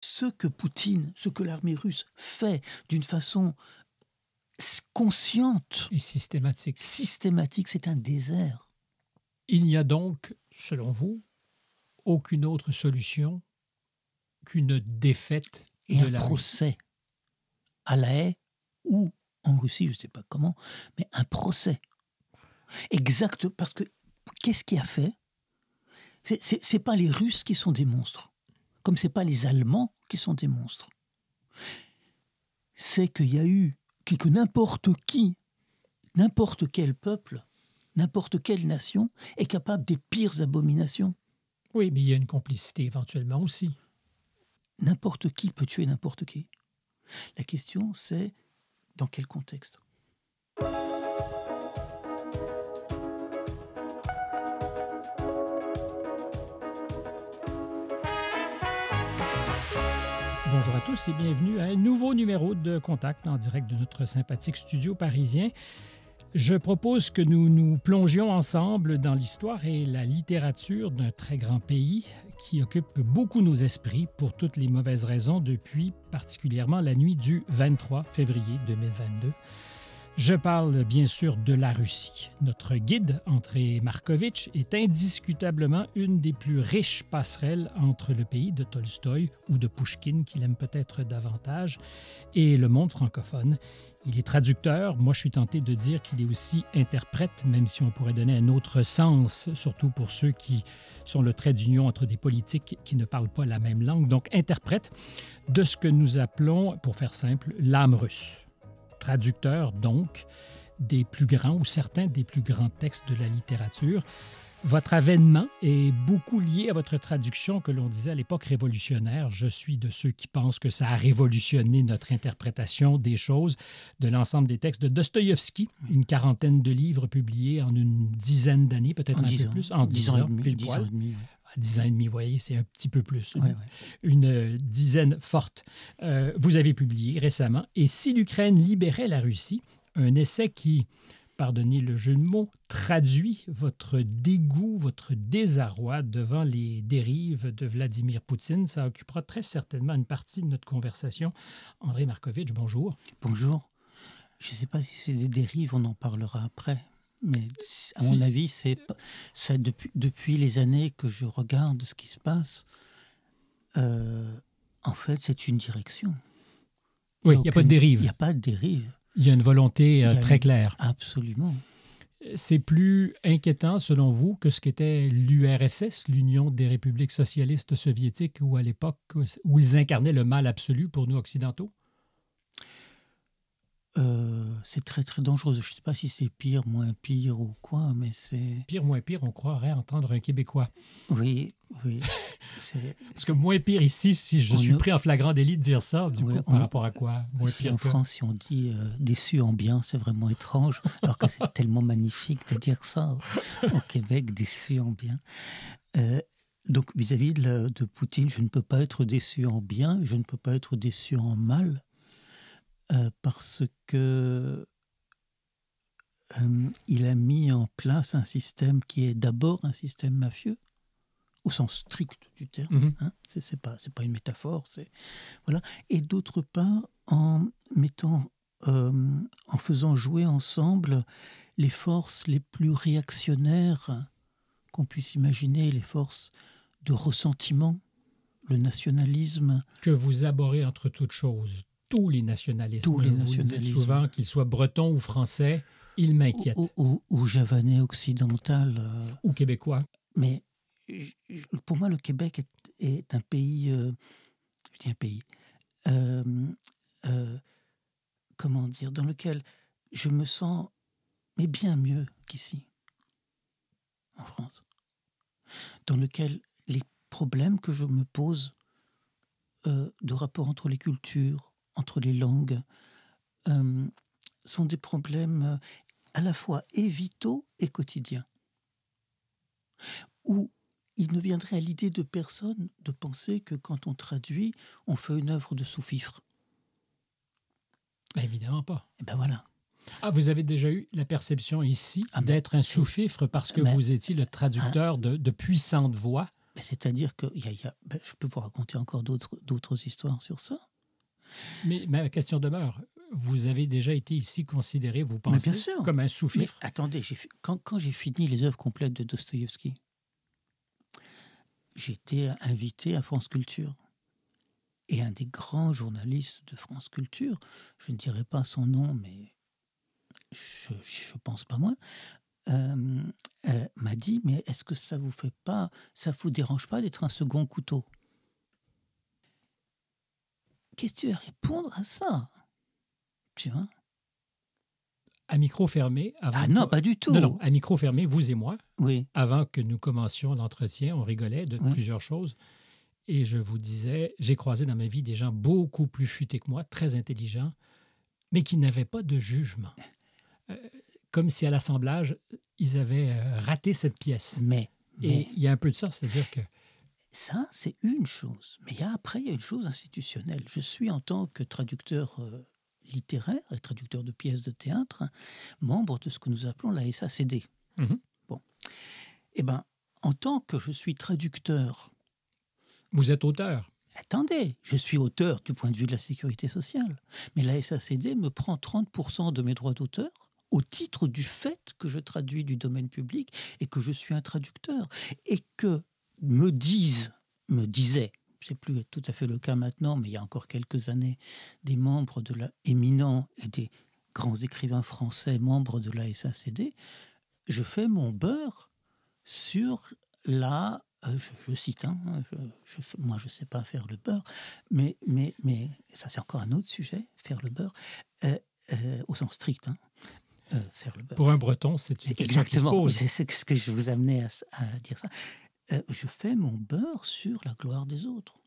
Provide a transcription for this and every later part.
ce que Poutine, ce que l'armée russe fait d'une façon consciente et systématique, systématique, c'est un désert. Il n'y a donc, selon vous, aucune autre solution qu'une défaite et un procès à La Haye ou en Russie, je ne sais pas comment, mais un procès. Exact, parce que qu'est-ce qui a fait Ce n'est pas les Russes qui sont des monstres comme ce n'est pas les Allemands qui sont des monstres, c'est qu'il y a eu, que, que n'importe qui, n'importe quel peuple, n'importe quelle nation est capable des pires abominations. Oui, mais il y a une complicité éventuellement aussi. N'importe qui peut tuer n'importe qui. La question, c'est dans quel contexte Bonjour à tous et bienvenue à un nouveau numéro de Contact en direct de notre sympathique studio parisien. Je propose que nous nous plongions ensemble dans l'histoire et la littérature d'un très grand pays qui occupe beaucoup nos esprits pour toutes les mauvaises raisons depuis particulièrement la nuit du 23 février 2022. Je parle bien sûr de la Russie. Notre guide, André Markovitch, est indiscutablement une des plus riches passerelles entre le pays de Tolstoï ou de Pushkin, qu'il aime peut-être davantage, et le monde francophone. Il est traducteur, moi je suis tenté de dire qu'il est aussi interprète, même si on pourrait donner un autre sens, surtout pour ceux qui sont le trait d'union entre des politiques qui ne parlent pas la même langue, donc interprète de ce que nous appelons, pour faire simple, l'âme russe traducteur donc des plus grands ou certains des plus grands textes de la littérature. Votre avènement est beaucoup lié à votre traduction que l'on disait à l'époque révolutionnaire. Je suis de ceux qui pensent que ça a révolutionné notre interprétation des choses, de l'ensemble des textes de Dostoïevski, une quarantaine de livres publiés en une dizaine d'années, peut-être un peu plus, en dix, ans, 10 ans et demi, vous voyez, c'est un petit peu plus, une, euh, dizaine forte. Euh, vous avez publié récemment Et si l'Ukraine libérait la Russie, un essai qui, pardonnez le jeu de mots, traduit votre dégoût, votre désarroi devant les dérives de Vladimir Poutine. Ça occupera très certainement une partie de notre conversation. André Markovitch, bonjour. Bonjour. Je ne sais pas si c'est des dérives, on en parlera après. Mais à mon avis, c'est depuis, les années que je regarde ce qui se passe, euh, en fait, c'est une direction. Oui, il n'y a, pas de dérive. Il n'y a pas de dérive. Il y a une volonté euh, très claire. Absolument. C'est plus inquiétant, selon vous, que ce qu'était l'URSS, l'Union des républiques socialistes soviétiques, où à l'époque, où ils incarnaient le mal absolu pour nous occidentaux euh, c'est très très dangereux. Je ne sais pas si c'est pire, moins pire ou quoi, mais c'est... Pire, moins pire, on croirait entendre un Québécois. Oui, oui. Parce que moins pire ici, si je suis pris en flagrant délit de dire ça, du coup, par rapport à quoi En France, si on dit euh, déçu en bien, c'est vraiment étrange, alors que c'est tellement magnifique de dire ça au Québec, déçu en bien. Euh, donc vis-à-vis de Poutine, je ne peux pas être déçu en bien, je ne peux pas être déçu en mal euh, parce que euh, il a mis en place un système qui est d'abord un système mafieux, au sens strict du terme. Mhm. Hein. ce n'est c'est pas c'est pas une métaphore, c'est voilà. Et d'autre part, en mettant euh, en faisant jouer ensemble les forces les plus réactionnaires qu'on puisse imaginer, les forces de ressentiment, le nationalisme. Que vous abhorrez entre toutes choses, tous les nationalistes, Vous dites souvent, qu'ils soient bretons ou français, ils m'inquiètent. Ou, javanais occidental. Euh, ou québécois. Mais pour moi, le Québec est, un pays. Euh, je dis un pays. Euh, comment dire Dans lequel je me sens mais bien mieux qu'ici, en France. Dans lequel les problèmes que je me pose de rapport entre les cultures, entre les langues euh, sont des problèmes euh, à la fois et et quotidiens. Ou il ne viendrait à l'idée de personne de penser que quand on traduit, on fait une œuvre de sous-fifre. Bah, évidemment pas. Et eh ben voilà. Ah, vous avez déjà eu la perception ici ah, d'être un sous-fifre parce que vous étiez le traducteur ah. de, puissantes voix. C'est-à-dire que ben, je peux vous raconter encore d'autres histoires sur ça. Mais ma question demeure, vous avez déjà été ici considéré, vous pensez, comme un sous Attendez, quand, j'ai fini les œuvres complètes de Dostoïevski, j'étais invité à France Culture. Et un des grands journalistes de France Culture, je ne dirai pas son nom, mais je ne pense pas moins, euh, euh, m'a dit, mais est-ce que ça vous fait pas, ça vous dérange pas d'être un second couteau qu'est-ce que tu vas répondre à ça Tu vois à micro fermé. Avant ah non, pas du tout. Non, non, à micro fermé, vous et moi. Oui. Avant que nous commencions l'entretien, on rigolait de plusieurs choses. Et je vous disais, j'ai croisé dans ma vie des gens beaucoup plus futés que moi, très intelligents, mais qui n'avaient pas de jugement. Euh, comme si à l'assemblage, ils avaient euh, raté cette pièce. Mais. mais... Et il y a un peu de ça, c'est-à-dire que ça, c'est une chose. Mais après, il y a une chose institutionnelle. Je suis, en tant que traducteur euh, littéraire et traducteur de pièces de théâtre, membre de ce que nous appelons la SACD. Mm-hmm. Bon. Eh bien, en tant que je suis traducteur. Vous êtes auteur Attendez, je suis auteur du point de vue de la sécurité sociale, mais la SACD me prend 30% de mes droits d'auteur au titre du fait que je traduis du domaine public et que je suis un traducteur. Et que me disent, me disaient, sais plus tout à fait le cas maintenant, mais il y a encore quelques années, des membres de la éminents et des grands écrivains français membres de la SACD, je fais mon beurre sur la euh, je, cite, hein, moi je ne sais pas faire le beurre, mais, mais, mais ça c'est encore un autre sujet, faire le beurre, euh, euh, au sens strict. Hein, Pour un breton, c'est Exactement, c'est ce que je vous amenais à dire ça. Euh, je fais mon beurre sur la gloire des autres.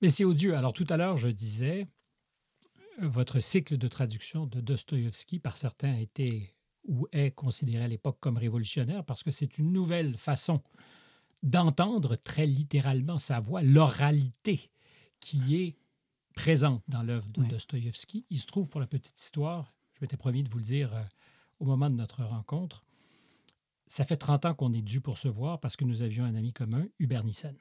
Mais c'est odieux. Alors tout à l'heure, je disais, euh, votre cycle de traduction de Dostoïevski par certains a été ou est considéré à l'époque comme révolutionnaire parce que c'est une nouvelle façon d'entendre très littéralement sa voix, l'oralité qui est présente dans l'œuvre de Dostoïevski. Il se trouve pour la petite histoire, je m'étais promis de vous le dire euh, au moment de notre rencontre, ça fait 30 ans qu'on est dû pour se voir parce que nous avions un ami commun, Hubert Nissen.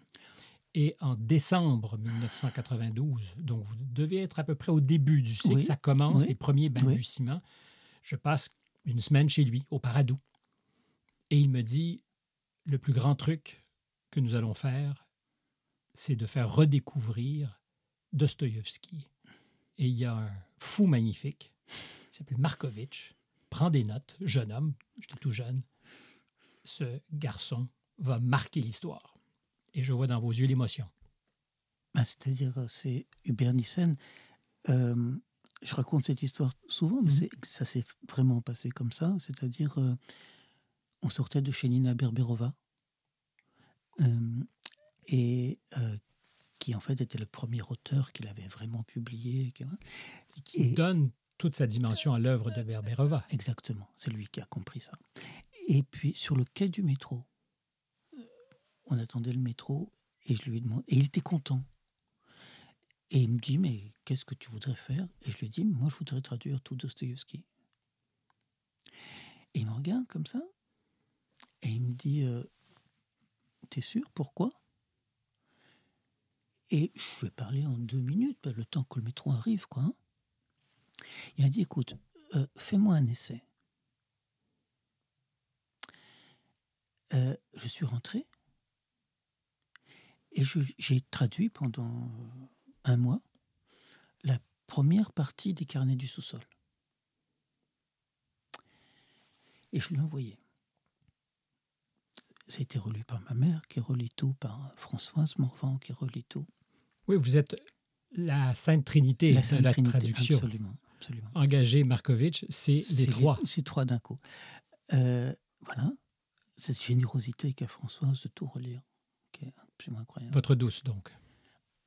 Et en décembre 1992, donc vous deviez être à peu près au début du cycle, ça commence, les premiers balbutiements, je passe une semaine chez lui, au Paradou. Et il me dit, le plus grand truc que nous allons faire, c'est de faire redécouvrir Dostoïevski. Et il y a un fou magnifique, il s'appelle Markovitch, prend des notes, jeune homme, j'étais tout jeune, ce garçon va marquer l'histoire. Et je vois dans vos yeux l'émotion. Ah, c'est-à-dire, euh, c'est Hubert Nissen. Euh, je raconte cette histoire souvent, mais mhm. ça s'est vraiment passé comme ça. C'est-à-dire, euh, on sortait de chez Nina Berberova, et qui en fait était le premier auteur qu'il avait vraiment publié. qui donne toute sa dimension à l'œuvre de Berberova. Exactement, c'est lui qui a compris ça. Et puis sur le quai du métro, euh, on attendait le métro et je lui ai demandé. Et il était content. Et il me dit Mais qu'est-ce que tu voudrais faire Et je lui ai dit Moi, je voudrais traduire tout Dostoevsky. Et il me regarde comme ça. Et il me dit euh, T'es sûr Pourquoi Et je lui ai parlé en deux minutes, bah, le temps que le métro arrive, quoi. Hein. Il m'a dit Écoute, euh, fais-moi un essai. Euh, je suis rentré et j'ai traduit pendant euh, un mois la première partie des carnets du sous-sol. Et je l'ai envoyé. Ça a été relu par ma mère, qui relit tout, par Françoise Morvan, qui relit tout. Oui, vous êtes la Sainte Trinité la de la traduction. Absolument, absolument. Engagé Markovitch, c'est les trois. C'est trois d'un coup. Euh, voilà cette générosité qu'a Françoise de tout relire, qui est absolument incroyable. Votre douce, donc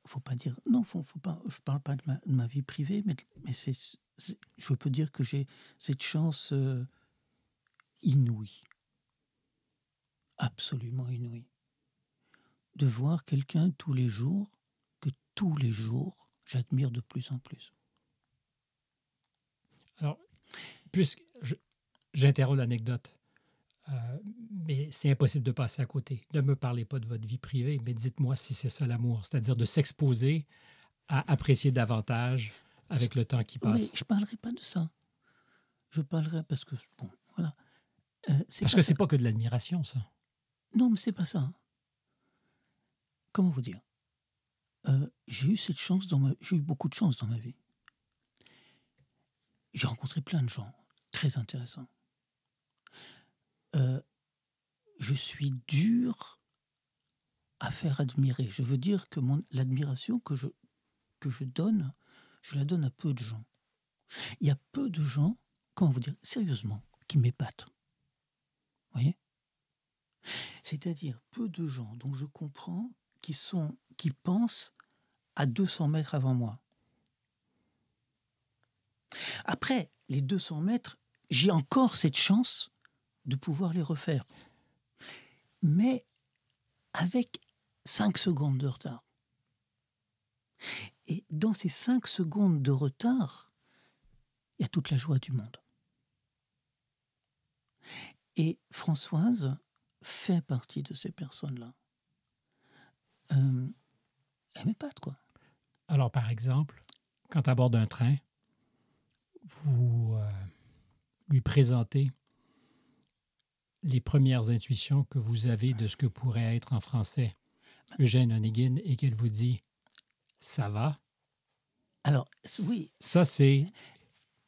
faut pas dire non faut, faut pas je parle pas de ma, vie privée mais, c'est je peux dire que j'ai cette chance euh, inouïe absolument inouïe de voir quelqu'un tous les jours que tous les jours j'admire de plus en plus alors puisque j'interroge l'anecdote euh, mais c'est impossible de passer à côté. Ne me parlez pas de votre vie privée, mais dites-moi si c'est ça l'amour, c'est-à-dire de s'exposer à apprécier davantage avec le temps qui passe. je ne parlerai pas de ça. Je parlerai parce que, bon, voilà. Euh, parce que ce n'est pas que de l'admiration, ça. Non, mais c'est pas ça. Comment vous dire euh, J'ai eu cette chance dans ma... J'ai eu beaucoup de chance dans ma vie. J'ai rencontré plein de gens très intéressants euh, je suis dur à faire admirer. Je veux dire que l'admiration que je, donne, je la donne à peu de gens. Il y a peu de gens, quand vous dire, sérieusement, qui m'épatent. Vous voyez C'est-à-dire peu de gens dont je comprends qui, sont, qui pensent à 200 mètres avant moi. Après les 200 mètres, j'ai encore cette chance de pouvoir les refaire. Mais avec cinq secondes de retard. Et dans ces cinq secondes de retard, il y a toute la joie du monde. Et Françoise fait partie de ces personnes-là. Euh, elle de quoi. Alors, par exemple, quand à bord d'un train, vous euh, lui présentez les premières intuitions que vous avez de ce que pourrait être en français Eugène Onegin et qu'elle vous dit ça va Alors, oui. Ça, c'est.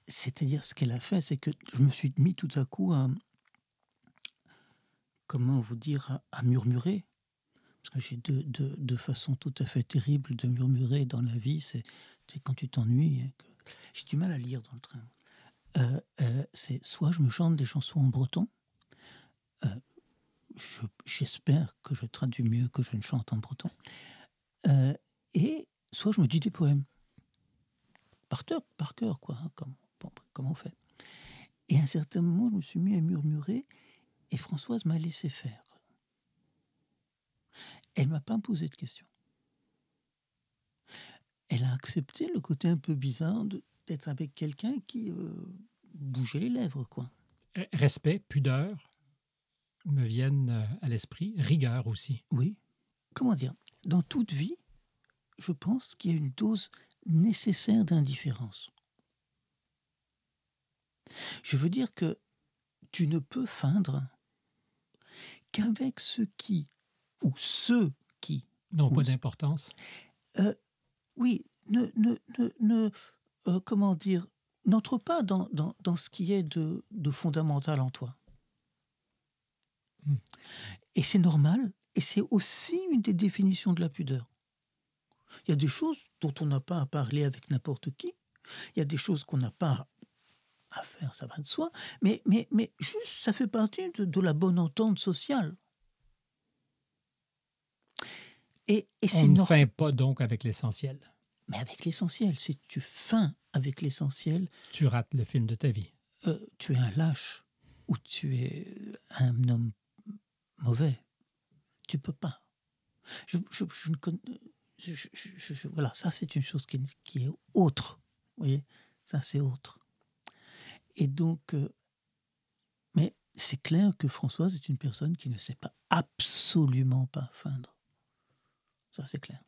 C'est-à-dire, ce qu'elle a fait, c'est que je me suis mis tout à coup à. Comment vous dire À murmurer. Parce que j'ai deux, façon façons tout à fait terribles de murmurer dans la vie. C'est quand tu t'ennuies. J'ai du mal à lire dans le train. Euh, euh, c'est soit je me chante des chansons en breton, euh, j'espère que je traduis mieux que je ne chante en breton. Euh, et soit je me dis des poèmes, par cœur, par cœur quoi, hein, comme, comment on fait. Et à un certain moment, je me suis mis à murmurer, et Françoise m'a laissé faire. Elle m'a pas posé de questions. Elle a accepté le côté un peu bizarre d'être avec quelqu'un qui euh, bougeait les lèvres, quoi. Respect, pudeur me viennent euh, à l'esprit, rigueur aussi. Oui. Comment dire Dans toute vie, je pense qu'il y a une dose nécessaire d'indifférence. Je veux dire que tu ne peux feindre qu'avec ce qui, ou ceux qui... N'ont pas d'importance euh, Oui, ne, euh, comment dire, n'entre pas dans, ce qui est de, de fondamental en toi. Hmm. Et c'est normal, et c'est aussi une des définitions de la pudeur. Il y a des choses dont on n'a pas à parler avec n'importe qui, il y a des choses qu'on n'a pas à faire, ça va de soi, mais, mais, mais juste ça fait partie de, la bonne entente sociale. Et, et on ne feint pas donc avec l'essentiel. Mais avec l'essentiel, si tu feins avec l'essentiel... Tu rates le film de ta vie. Euh, tu es un lâche ou tu es un homme mauvais. Tu peux pas. Je, Je, voilà, ça c'est une chose qui, est autre. Vous voyez, ça c'est autre. Et donc, euh, mais c'est clair que Françoise est une personne qui ne sait pas absolument pas feindre. Ça c'est clair.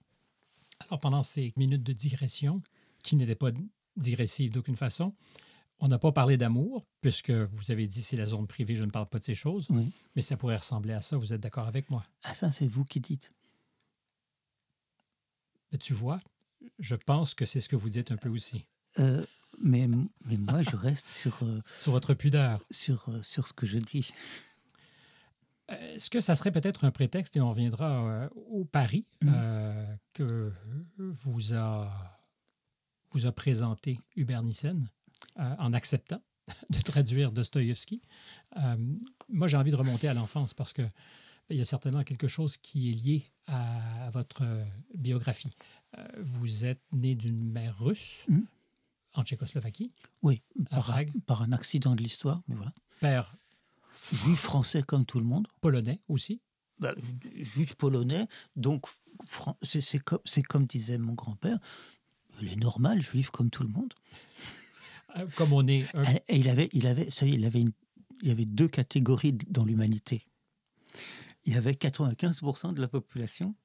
Alors pendant ces minutes de digression, qui n'étaient pas digressives d'aucune façon, on n'a pas parlé d'amour, puisque vous avez dit c'est la zone privée, je ne parle pas de ces choses, mais ça pourrait ressembler à ça. Vous êtes d'accord avec moi? Ah, ça, c'est vous qui dites. Tu vois, je pense que c'est ce que vous dites un peu aussi. Euh, mais, moi, je reste sur. Euh, sur votre pudeur. Sur, euh, sur ce que je dis. Est-ce que ça serait peut-être un prétexte, et on reviendra au pari mmh. que vous a, vous a présenté Hubert Nissen? Euh, en acceptant de traduire Dostoïevski. Euh, moi, j'ai envie de remonter à l'enfance parce que ben, il y a certainement quelque chose qui est lié à, votre biographie. Euh, vous êtes né d'une mère russe. Mmh. En Tchécoslovaquie Oui, par, un accident de l'histoire, mais voilà. Père juif français comme tout le monde. Polonais aussi bah, juif polonais, donc c'est comme, comme disait mon grand-père, il est normal, juif comme tout le monde. Euh, comme on est. Euh, et il avait, il avait, il avait, une, il y avait deux catégories dans l'humanité. Il y avait 95% de la population.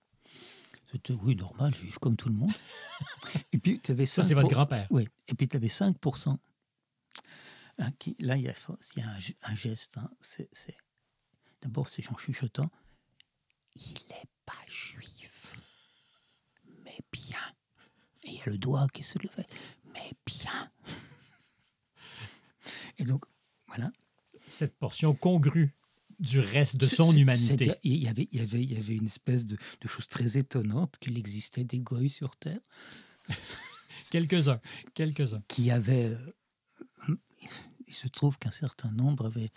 C'était, oui, normal, juif comme tout le monde. Et puis, tu avais Ça, c'est votre grand-père. Oui. Et puis, tu avais 5%. Hein, qui, là, il y a, y a un, geste. Hein. c'est, D'abord, c'est Jean chuchotant. Il n'est pas juif, mais bien. Et il y a le doigt qui se levait. Mais bien. Et donc, voilà. Cette portion congrue du reste de son humanité. Il y, avait, y avait, une espèce de, de chose très étonnante qu'il existait des goïs sur Terre. quelques-uns, quelques-uns. Qui avaient... Euh, il se trouve qu'un certain nombre avait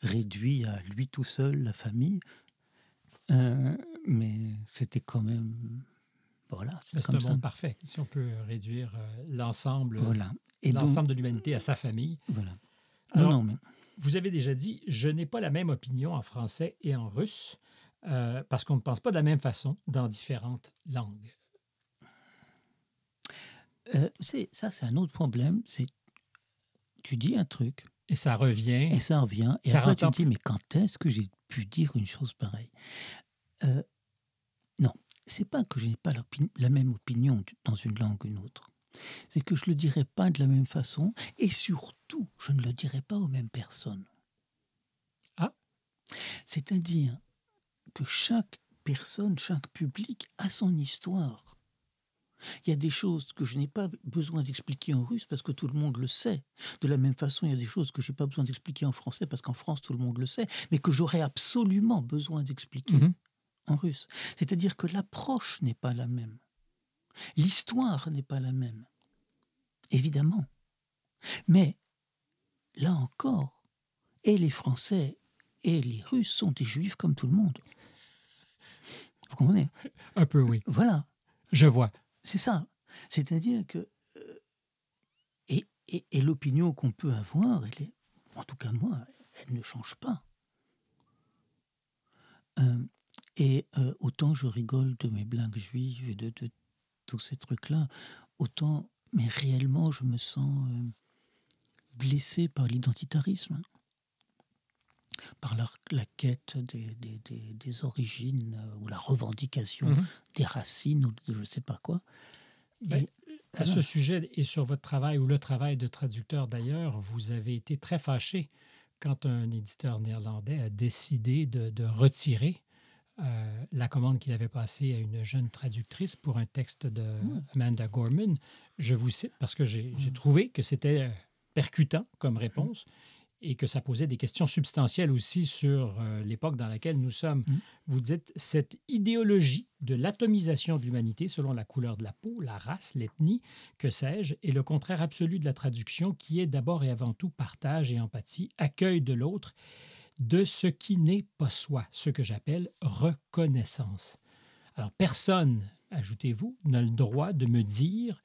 réduit à lui tout seul la famille, euh, mais c'était quand même voilà, c'est un monde parfait. Si on peut réduire euh, l'ensemble l'ensemble de l'humanité à sa famille. Voilà. non, Vous avez déjà dit, je n'ai pas la même opinion en français et en russe euh, parce qu'on ne pense pas de la même façon dans différentes langues. Euh, ça, c'est un autre problème. C'est tu dis un truc. Et ça revient. Et ça revient. Et après, tu dis, mais quand est-ce que j'ai pu dire une chose pareille euh, Non, c'est pas que je n'ai pas la même opinion dans une langue ou une autre. C'est que je ne le dirai pas de la même façon et surtout, je ne le dirai pas aux mêmes personnes. Ah C'est-à-dire que chaque personne, chaque public a son histoire. Il y a des choses que je n'ai pas besoin d'expliquer en russe parce que tout le monde le sait. De la même façon, il y a des choses que je n'ai pas besoin d'expliquer en français parce qu'en France, tout le monde le sait, mais que j'aurais absolument besoin d'expliquer mm-hmm en russe. C'est-à-dire que l'approche n'est pas la même. L'histoire n'est pas la même. Évidemment. Mais, là encore, et les Français et les Russes sont des Juifs comme tout le monde. Vous comprenez Un peu, oui. Voilà. Je vois. C'est ça. C'est-à-dire que. Euh, et, et, l'opinion qu'on peut avoir, elle est, en tout cas moi, elle ne change pas. Euh, et euh, autant je rigole de mes blagues juives et de, tous ces trucs-là, autant, mais réellement, je me sens euh, blessé par l'identitarisme, par la, quête des, origines euh, ou la revendication mmh des racines ou je ne sais pas quoi. Bah, à ce sujet et sur votre travail ou le travail de traducteur d'ailleurs, vous avez été très fâché quand un éditeur néerlandais a décidé de retirer euh, la commande qu'il avait passée à une jeune traductrice pour un texte de hmm. Amanda Gorman. Je vous cite parce que j'ai hmm. trouvé que c'était euh, percutant comme hmm. réponse et que ça posait des questions substantielles aussi sur euh, l'époque dans laquelle nous sommes. Vous dites cette idéologie de l'atomisation de l'humanité selon la couleur de la peau, la race, l'ethnie, que sais-je, est le contraire absolu de la traduction qui est d'abord et avant tout partage et empathie, accueil de l'autre de ce qui n'est pas soi, ce que j'appelle reconnaissance. Alors personne, ajoutez-vous, n'a le droit de me dire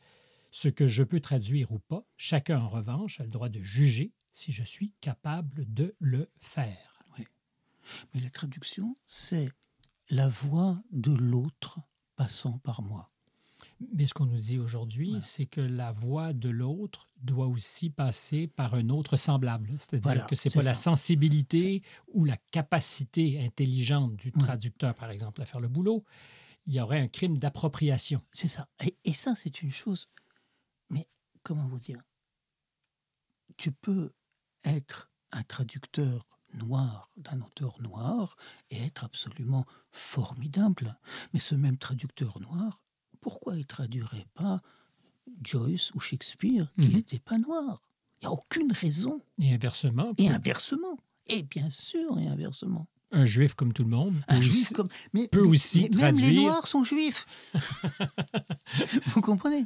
ce que je peux traduire ou pas. Chacun, en revanche, a le droit de juger si je suis capable de le faire. Oui. Mais la traduction, c'est la voix de l'autre passant par moi. Mais ce qu'on nous dit aujourd'hui, c'est que la voix de l'autre doit aussi passer par un autre semblable. C'est-à-dire que ce n'est pas la sensibilité ou la capacité intelligente du mm. traducteur, par exemple, à faire le boulot. Il y aurait un crime d'appropriation. C'est ça. Et, et ça, c'est une chose. Mais comment vous dire Tu peux être un traducteur noir d'un auteur noir et être absolument formidable. Mais ce même traducteur noir pourquoi il traduirait pas Joyce ou Shakespeare qui mhm. n'étaient pas noir Il n'y a aucune raison. Et inversement. Et inversement. Et bien sûr, et inversement. Un juif comme tout le monde peut Un juif comme... mais, peut aussi traduire. Même les noirs sont juifs. Vous comprenez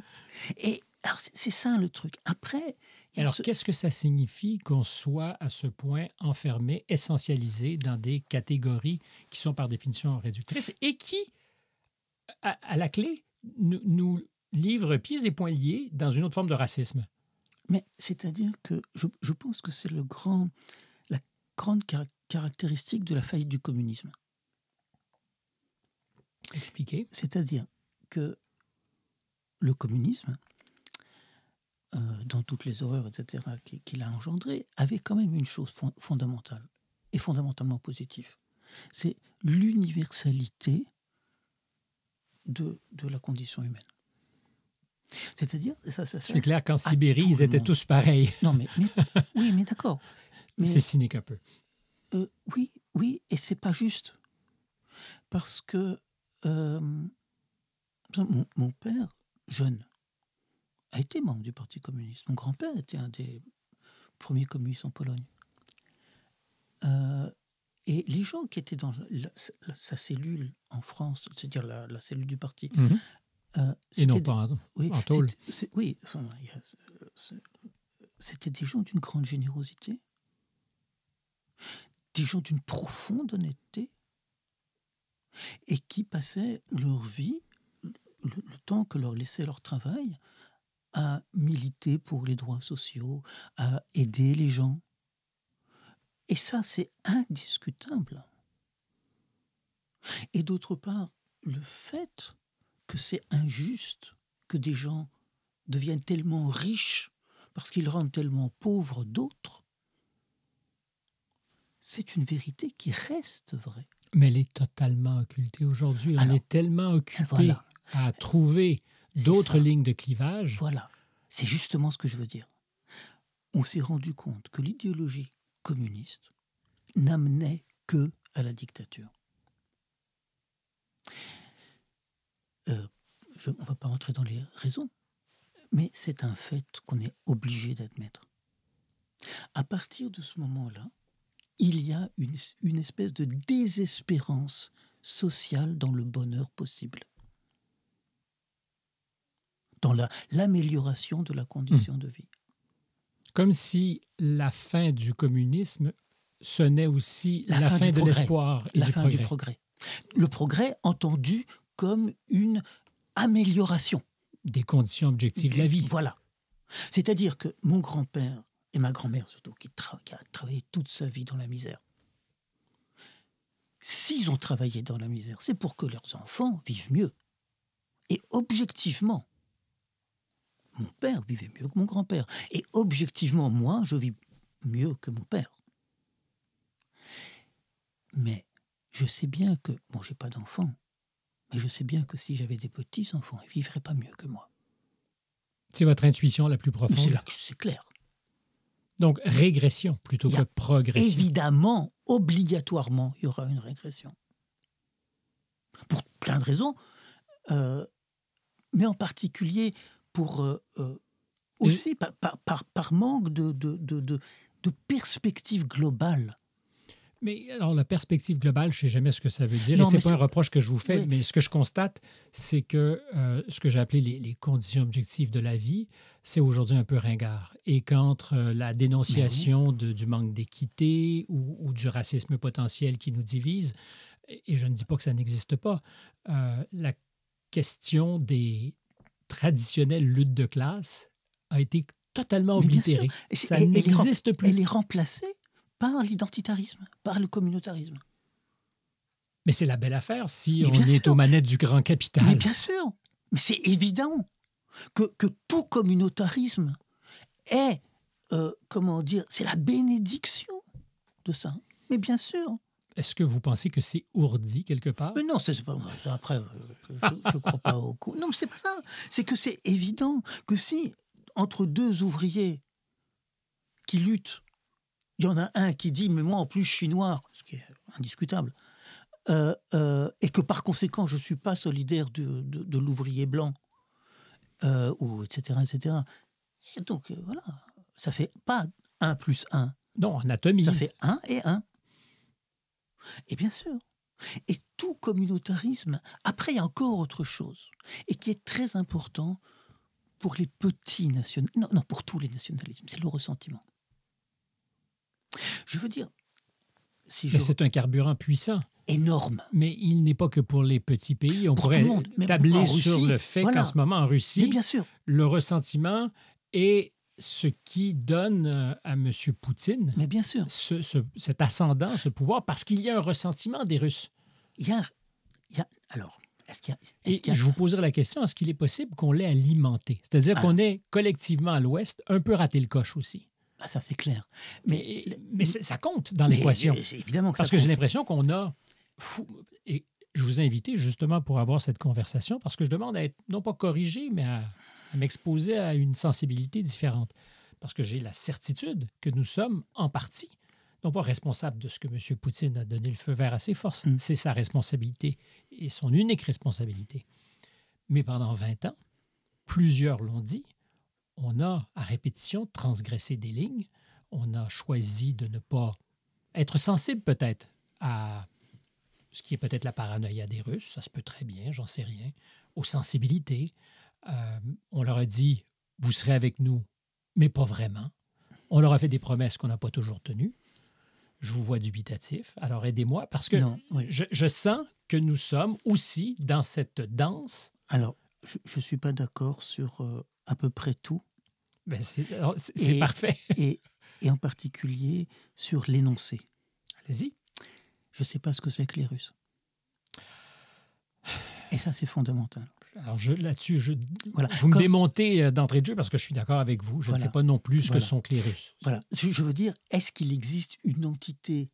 Et c'est ça le truc. Après, alors, qu'est-ce que ça signifie qu'on soit à ce point enfermé, essentialisé dans des catégories qui sont par définition réductrices et qui, à la clé, nous, livre pieds et poings liés dans une autre forme de racisme. Mais c'est-à-dire que je, pense que c'est le grand, la grande caractéristique de la faillite du communisme. Expliquez. C'est-à-dire que le communisme, euh, dans toutes les horreurs, etc., qu'il a engendré, avait quand même une chose fondamentale, et fondamentalement positive. C'est l'universalité de, la condition humaine. C'est-à-dire, C'est clair qu'en Sibérie, ils étaient tous pareils. Non, mais, oui, mais d'accord. Mais c'est cynique un peu. Euh, oui, oui, et c'est pas juste. Parce que euh, mon, père, jeune, a été membre du Parti communiste. Mon grand-père était un des premiers communistes en Pologne. Euh, et les gens qui étaient dans sa cellule en France, c'est-à-dire la, cellule du parti, mhm. euh, et non pas oui, c'était des gens d'une grande générosité, des gens d'une profonde honnêteté, et qui passaient leur vie, le temps que leur laissait leur travail, à militer pour les droits sociaux, à aider les gens, et ça, c'est indiscutable. Et d'autre part, le fait que c'est injuste que des gens deviennent tellement riches parce qu'ils rendent tellement pauvres d'autres, c'est une vérité qui reste vraie. Mais elle est totalement occultée aujourd'hui. On est tellement ben occupé à trouver d'autres lignes de clivage. Voilà. C'est justement ce que je veux dire. On s'est rendu compte que l'idéologie communiste n'amenait que à la dictature. Euh, je, on ne va pas rentrer dans les raisons, mais c'est un fait qu'on est obligé d'admettre. À partir de ce moment-là, il y a une, espèce de désespérance sociale dans le bonheur possible, dans l'amélioration de la condition mmh. de vie. Comme si la fin du communisme ce n'est aussi la, fin, de l'espoir et la du fin progrès. du progrès. Le progrès entendu comme une amélioration des conditions objectives de la vie. Voilà. C'est-à-dire que mon grand-père et ma grand-mère surtout, qui, qui, a travaillé toute sa vie dans la misère, s'ils ont travaillé dans la misère, c'est pour que leurs enfants vivent mieux. Et objectivement, mon père vivait mieux que mon grand-père. Et objectivement, moi, je vis mieux que mon père. Mais je sais bien que, bon, j'ai pas d'enfants, mais je sais bien que si j'avais des petits-enfants, ils vivraient pas mieux que moi. C'est votre intuition la plus profonde. C'est clair. Donc, régression plutôt que progression. Évidemment, obligatoirement, il y aura une régression. Pour plein de raisons, euh, mais en particulier pour euh, euh, aussi par, par, par, manque de, de, de, de perspective globale. Mais alors, la perspective globale, je ne sais jamais ce que ça veut dire. et ce n'est pas un reproche que je vous fais, mais ce que je constate, c'est que euh, ce que j'ai appelé les, les, conditions objectives de la vie, c'est aujourd'hui un peu ringard. Et qu'entre la ben dénonciation de, du manque d'équité ou, du racisme potentiel qui nous divise, et, je ne dis pas que ça n'existe pas, la question des, traditionnelle lutte de classe a été totalement oblitérée. Ça n'existe plus. Elle est remplacée par l'identitarisme, par le communautarisme. Mais c'est la belle affaire si on est aux manettes du grand capital. Mais bien sûr, mais c'est évident que, tout communautarisme est, euh, comment dire, c'est la bénédiction de ça. Mais bien sûr. Est-ce que vous pensez que c'est ourdi quelque part Non, c'est pas après. Euh, je, ne crois pas au coup. Non, c'est pas ça. C'est que c'est évident que si entre deux ouvriers qui luttent, il y en a un qui dit mais moi en plus je suis noir, ce qui est indiscutable, euh, euh, et que par conséquent je suis pas solidaire de, l'ouvrier blanc ou etc etc. donc voilà, ça fait pas un plus un. Non, anatomie. Ça fait 1 et un. Et bien sûr. Et tout communautarisme, après, il y a encore autre chose, et qui est très important pour les petits nationalismes, non, pour tous les nationalismes, c'est le ressentiment. Je veux dire, si c'est un carburant puissant. Énorme. Mais il n'est pas que pour les petits pays. On pourrait tabler sur le fait qu'en ce moment, en Russie, le ressentiment est ce qui donne euh, à M. Poutine Mais bien sûr. cet ascendant, ce pouvoir, parce qu'il y a un ressentiment des Russes. Il y a. alors, est-ce qu'il Je vous poserai la question est-ce qu'il est possible qu'on l'ait alimenté C'est-à-dire ah. qu'on est collectivement à l'Ouest un peu raté le coche aussi. Ah, ça, c'est clair. Mais, mais, ça compte dans l'équation. Évidemment Parce que j'ai l'impression qu'on a. Fou, et je vous ai invité justement pour avoir cette conversation, parce que je demande à être non pas corrigé, mais à m'exposer à une sensibilité différente, parce que j'ai la certitude que nous sommes en partie non pas responsables de ce que M. Poutine a donné le feu vert à ses forces, mm. c'est sa responsabilité et son unique responsabilité. Mais pendant 20 ans, plusieurs l'ont dit, on a à répétition transgressé des lignes, on a choisi de ne pas être sensible peut-être à ce qui est peut-être la paranoïa des Russes, ça se peut très bien, j'en sais rien, aux sensibilités, euh, on leur a dit, vous serez avec nous, mais pas vraiment. On leur a fait des promesses qu'on n'a pas toujours tenues. Je vous vois dubitatif, alors aidez-moi, parce que je, sens que nous sommes aussi dans cette danse. Alors, je ne suis pas d'accord sur euh, à peu près tout. Ben, c'est parfait. Et, et en particulier sur l'énoncé. Allez-y. Je ne sais pas ce que c'est que les Russes. Et ça, c'est fondamental. Alors là-dessus, je, vous me démontez euh, d'entrée de jeu parce que je suis d'accord avec vous. Je ne sais pas non plus ce que sont les Russes. Voilà. Je veux dire, est-ce qu'il existe une entité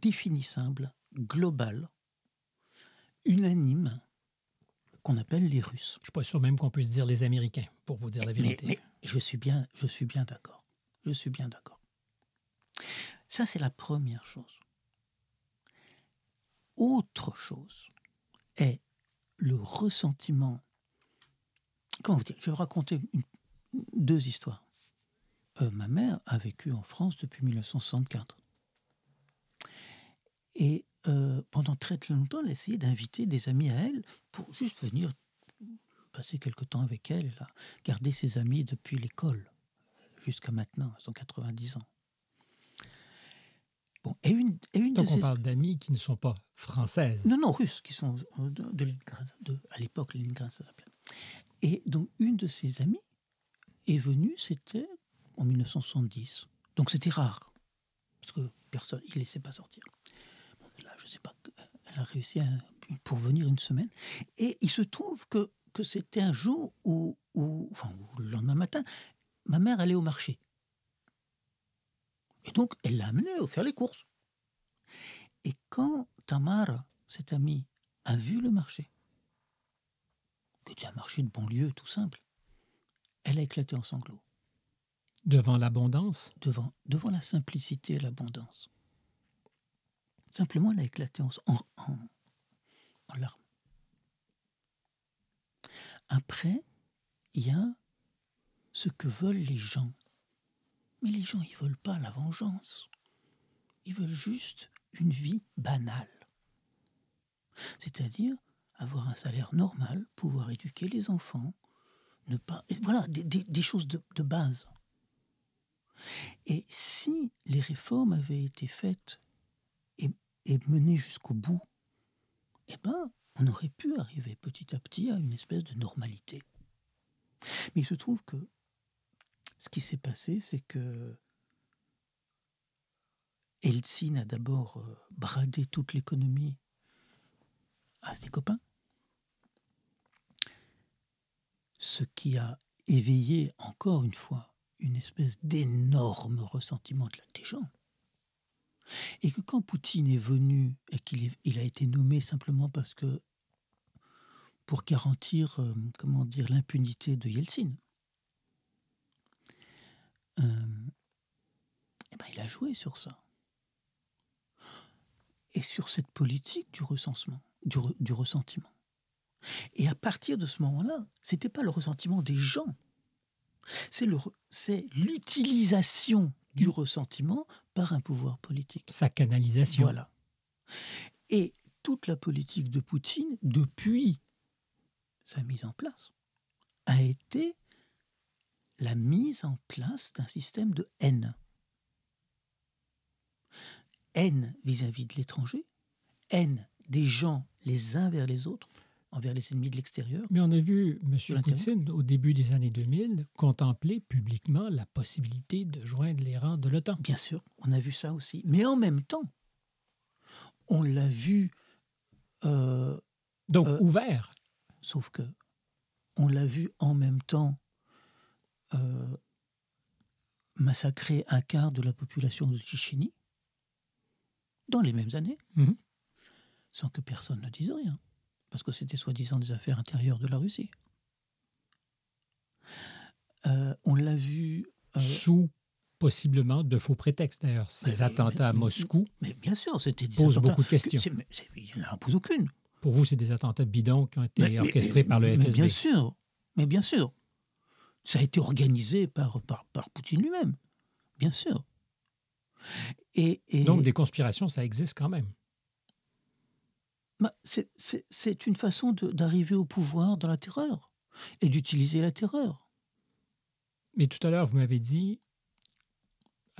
définissable, globale, unanime, qu'on appelle les Russes Je ne suis pas sûr même qu'on puisse dire les Américains, pour vous dire la vérité. Mais, je suis bien, je suis bien d'accord. Je suis bien d'accord. Ça, c'est la première chose. Autre chose est le ressentiment. Comment Je vais vous raconter deux histoires. Euh, ma mère a vécu en France depuis 1964. Et euh, pendant très longtemps, elle a essayé d'inviter des amis à elle pour juste venir passer quelque temps avec elle. garder ses amis depuis l'école jusqu'à maintenant, à 90 ans. Bon, et une, une Donc on parle d'amis qui ne sont pas françaises. Non, non, russes, qui sont euh, de, de Leningrad. à l'époque, Leningrad, ça s'appelait. Et donc, une de ses amies est venue, c'était en 1970. Donc, c'était rare. Parce que personne, il ne laissait pas sortir. Bon, là, je ne sais pas, elle a réussi pour venir une semaine. Et il se trouve que, que c'était un jour où, où, enfin, le lendemain matin, ma mère allait au marché. Et donc, elle l'a amené à faire les courses. Et quand Tamara, cette amie, a vu le marché, que tu un marché de banlieue tout simple, elle a éclaté en sanglots. Devant l'abondance devant, devant la simplicité et l'abondance. Simplement, elle a éclaté en, en larmes. Après, il y a ce que veulent les gens mais les gens, ils veulent pas la vengeance. Ils veulent juste une vie banale. C'est-à-dire avoir un salaire normal, pouvoir éduquer les enfants, ne pas. Voilà, des, choses de, base. Et si les réformes avaient été faites et, et menées jusqu'au bout, eh ben, on aurait pu arriver petit à petit à une espèce de normalité. Mais il se trouve que ce qui s'est passé, c'est que Yeltsin a d'abord euh, bradé toute l'économie à ses copains, ce qui a éveillé encore une fois une espèce d'énorme ressentiment de la Et que quand Poutine est venu et qu'il a été nommé simplement parce que pour garantir euh, comment dire l'impunité de Yeltsin, euh, eh ben il a joué sur ça. Et sur cette politique du recensement, du, ressentiment. Et à partir de ce moment-là, c'était pas le ressentiment des gens, c'est le, c'est l'utilisation du mm. ressentiment par un pouvoir politique. Sa canalisation. Voilà. Et toute la politique de Poutine, depuis sa mise en place, a été la mise en place d'un système de haine. Haine vis-à-vis de l'étranger, haine des gens les uns vers les autres, envers les ennemis de l'extérieur. Mais on a vu M. Poutine, au début des années 2000, contempler publiquement la possibilité de joindre les rangs de l'OTAN. Bien sûr, on a vu ça aussi. Mais en même temps, on l'a vu... Euh, Donc euh, ouvert. Sauf que on l'a vu en même temps massacrer euh, massacré un quart de la population de Tchétchénie dans les mêmes années, mhm. sans que personne ne dise rien, parce que c'était soi-disant des affaires intérieures de la Russie. Euh, on l'a vu. Euh, Sous possiblement de faux prétextes d'ailleurs. Ces attentats à Moscou. Mais bien sûr, c'était posent beaucoup de questions. aucune. Pour vous, c'est des attentats bidons qui ont été orchestrés par le FSB. bien sûr, mais bien sûr. Ça a été organisé par, par, Poutine lui-même, bien sûr. Et, Donc des conspirations, ça existe quand même. Bah, c'est une façon d'arriver au pouvoir dans la terreur et d'utiliser la terreur. Mais tout à l'heure, vous m'avez dit,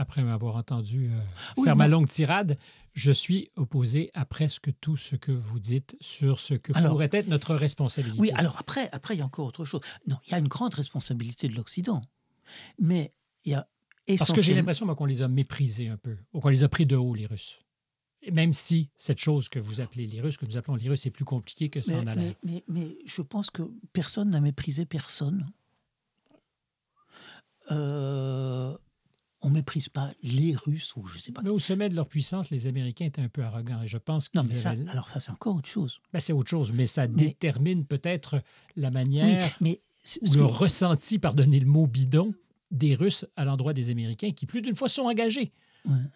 après m'avoir entendu euh, faire ma longue tirade, je suis opposé à presque tout ce que vous dites sur ce que pourrait être notre responsabilité. Oui, alors après, après, il y a encore autre chose. Non, il y a une grande responsabilité de l'Occident, mais il y a Parce que j'ai l'impression qu'on les a méprisés un peu, ou qu'on les a pris de haut, les Russes. Même si cette chose que vous appelez les Russes, que nous appelons les Russes, est plus compliquée que ça en a l'air. Mais, mais je pense que personne n'a méprisé personne. Euh, on ne méprise pas les Russes ou je sais pas. Mais au sommet de leur puissance, les Américains étaient un peu arrogants et je pense non, mais ça, alors ça c'est encore autre chose. Ben, c'est autre chose, mais ça détermine peut-être la manière mais le ressenti, pardonnez le mot bidon, des Russes à l'endroit des Américains qui plus d'une fois sont engagés.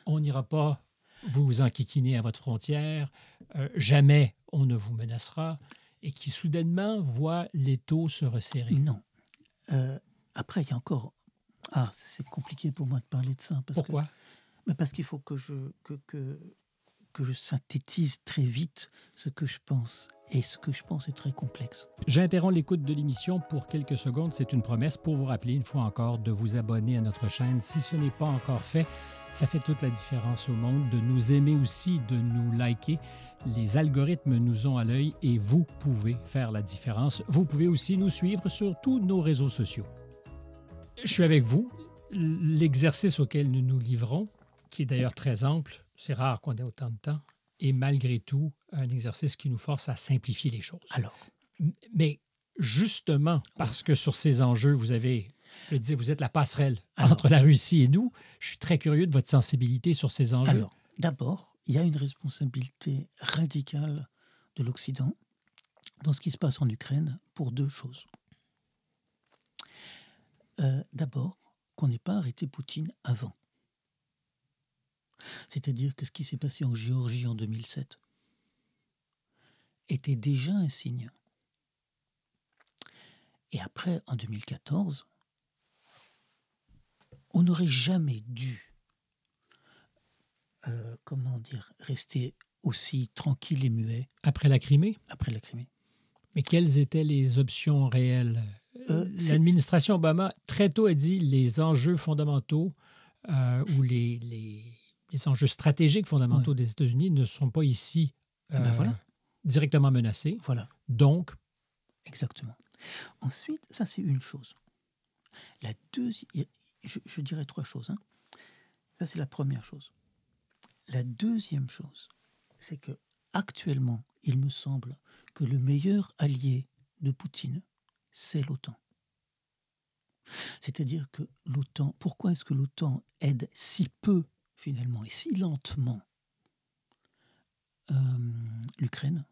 On n'ira pas vous enquiquiner à votre frontière, euh, jamais on ne vous menacera, et qui soudainement voit les taux se resserrer. Non. Euh, après, il y a encore ah, c'est compliqué pour moi de parler de ça. Parce Pourquoi que, Parce qu'il faut que je, que je synthétise très vite ce que je pense. Et ce que je pense est très complexe. J'interromps l'écoute de l'émission pour quelques secondes. C'est une promesse pour vous rappeler une fois encore de vous abonner à notre chaîne si ce n'est pas encore fait. Ça fait toute la différence au monde de nous aimer aussi, de nous liker. Les algorithmes nous ont à l'œil et vous pouvez faire la différence. Vous pouvez aussi nous suivre sur tous nos réseaux sociaux je suis avec vous. L'exercice auquel nous nous livrons, qui est d'ailleurs très ample, c'est rare qu'on ait autant de temps, est malgré tout un exercice qui nous force à simplifier les choses. Alors. Mais justement, parce que sur ces enjeux, vous avez, je le disais, vous êtes la passerelle entre la Russie et nous, je suis très curieux de votre sensibilité sur ces enjeux. Alors, d'abord, il y a une responsabilité radicale de l'Occident dans ce qui se passe en Ukraine pour deux choses. Euh, d'abord qu'on n'ait pas arrêté Poutine avant. C'est-à-dire que ce qui s'est passé en Géorgie en 2007 était déjà un signe. Et après, en 2014, on n'aurait jamais dû, euh, comment dire, rester aussi tranquille et muet. Après la Crimée Après la Crimée. Mais quelles étaient les options réelles euh, euh, l'administration Obama, très tôt, a dit les enjeux fondamentaux euh, ou les, les, enjeux stratégiques fondamentaux des États-Unis ne sont pas ici eh ben directement menacés. Voilà. Donc. Exactement. Ensuite, ça, c'est une chose. La deuxième. Je, dirais trois choses. Hein. Ça, c'est la première chose. La deuxième chose, c'est que actuellement, il me semble que le meilleur allié de Poutine, c'est l'OTAN. C'est-à-dire que l'OTAN, pourquoi est-ce que l'OTAN aide si peu, finalement, et si lentement euh, l'Ukraine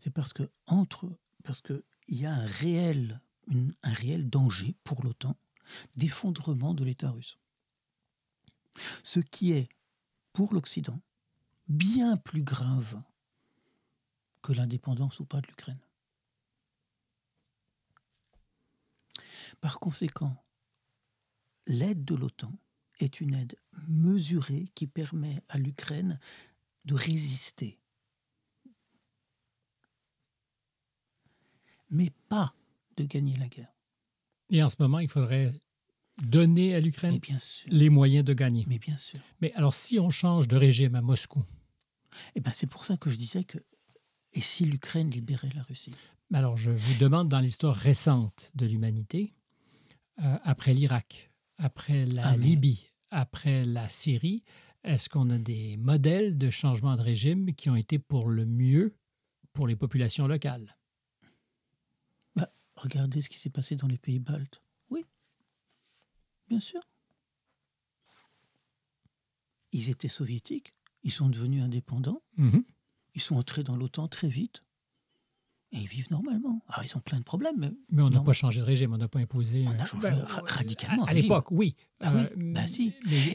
C'est parce que entre, parce qu'il y a un réel, un réel danger pour l'OTAN d'effondrement de l'État russe. Ce qui est, pour l'Occident, bien plus grave que l'indépendance ou pas de l'Ukraine. Par conséquent, l'aide de l'OTAN est une aide mesurée qui permet à l'Ukraine de résister. Mais pas de gagner la guerre. Et en ce moment, il faudrait donner à l'Ukraine les moyens de gagner. Mais bien sûr. Mais alors, si on change de régime à Moscou Eh bien, c'est pour ça que je disais que. Et si l'Ukraine libérait la Russie Alors, je vous demande, dans l'histoire récente de l'humanité, euh, après l'Irak, après la ah, Libye, après la Syrie, est-ce qu'on a des modèles de changement de régime qui ont été pour le mieux pour les populations locales bah, Regardez ce qui s'est passé dans les pays baltes. Oui, bien sûr. Ils étaient soviétiques, ils sont devenus indépendants, mm-hmm. ils sont entrés dans l'OTAN très vite et ils vivent normalement. Alors, ils ont plein de problèmes. Mais, on n'a pas changé de régime, on n'a pas imposé. On a euh, changé bah, euh, radicalement. À, l'époque, oui. Ah, oui. Ben, si.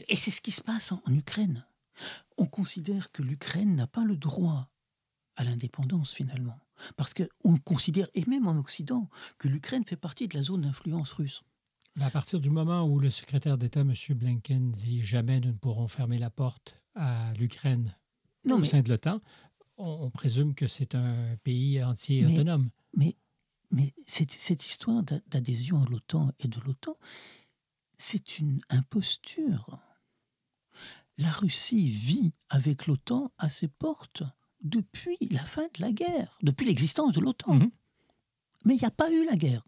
Et c'est ce qui se passe en, Ukraine. On considère que l'Ukraine n'a pas le droit à l'indépendance, finalement. Parce qu'on considère, et même en Occident, que l'Ukraine fait partie de la zone d'influence russe. Bah, à partir du moment où le secrétaire d'État, M. Blinken, dit jamais nous ne pourrons fermer la porte à l'Ukraine au sein de l'OTAN, on, présume que c'est un pays entier autonome. Mais, mais cette, histoire d'adhésion à l'OTAN et de l'OTAN, c'est une imposture. La Russie vit avec l'OTAN à ses portes depuis la fin de la guerre, depuis l'existence de l'OTAN. Mhm. Mais il n'y a pas eu la guerre.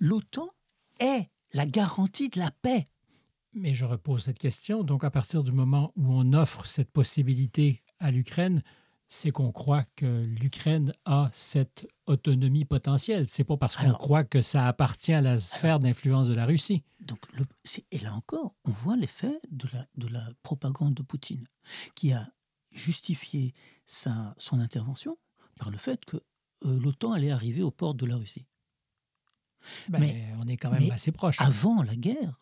L'OTAN est la garantie de la paix. Mais je repose cette question. Donc, à partir du moment où on offre cette possibilité à l'Ukraine, c'est qu'on croit que l'Ukraine a cette autonomie potentielle. C'est pas parce qu'on croit que ça appartient à la sphère d'influence de la Russie. Donc, le, et là encore, on voit l'effet de la, de la propagande de Poutine, qui a justifié sa, son intervention par le fait que euh, l'OTAN allait arriver aux portes de la Russie. Ben, mais on est quand même assez proche. Avant la guerre,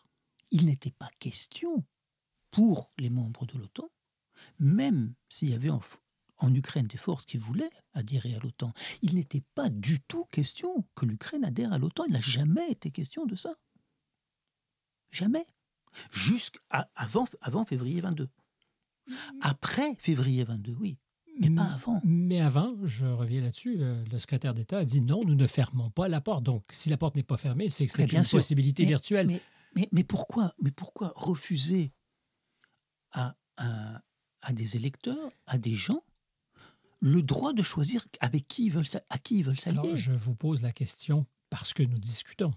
il n'était pas question pour les membres de l'OTAN même s'il y avait en, Ukraine des forces qui voulaient adhérer à l'OTAN, il n'était pas du tout question que l'Ukraine adhère à l'OTAN. Il n'a jamais été question de ça. Jamais. Jusqu'à avant février 22. Après février 22, oui. Mais pas avant. Mais avant, je reviens là-dessus, euh, le secrétaire d'État a dit non, nous ne fermons pas la porte. Donc, si la porte n'est pas fermée, c'est que c'est une possibilité virtuelle. Mais, mais, pourquoi, mais pourquoi refuser à, un à des électeurs, à des gens, le droit de choisir avec qui ils veulent, à qui ils veulent s'allier. je vous pose la question parce que nous discutons.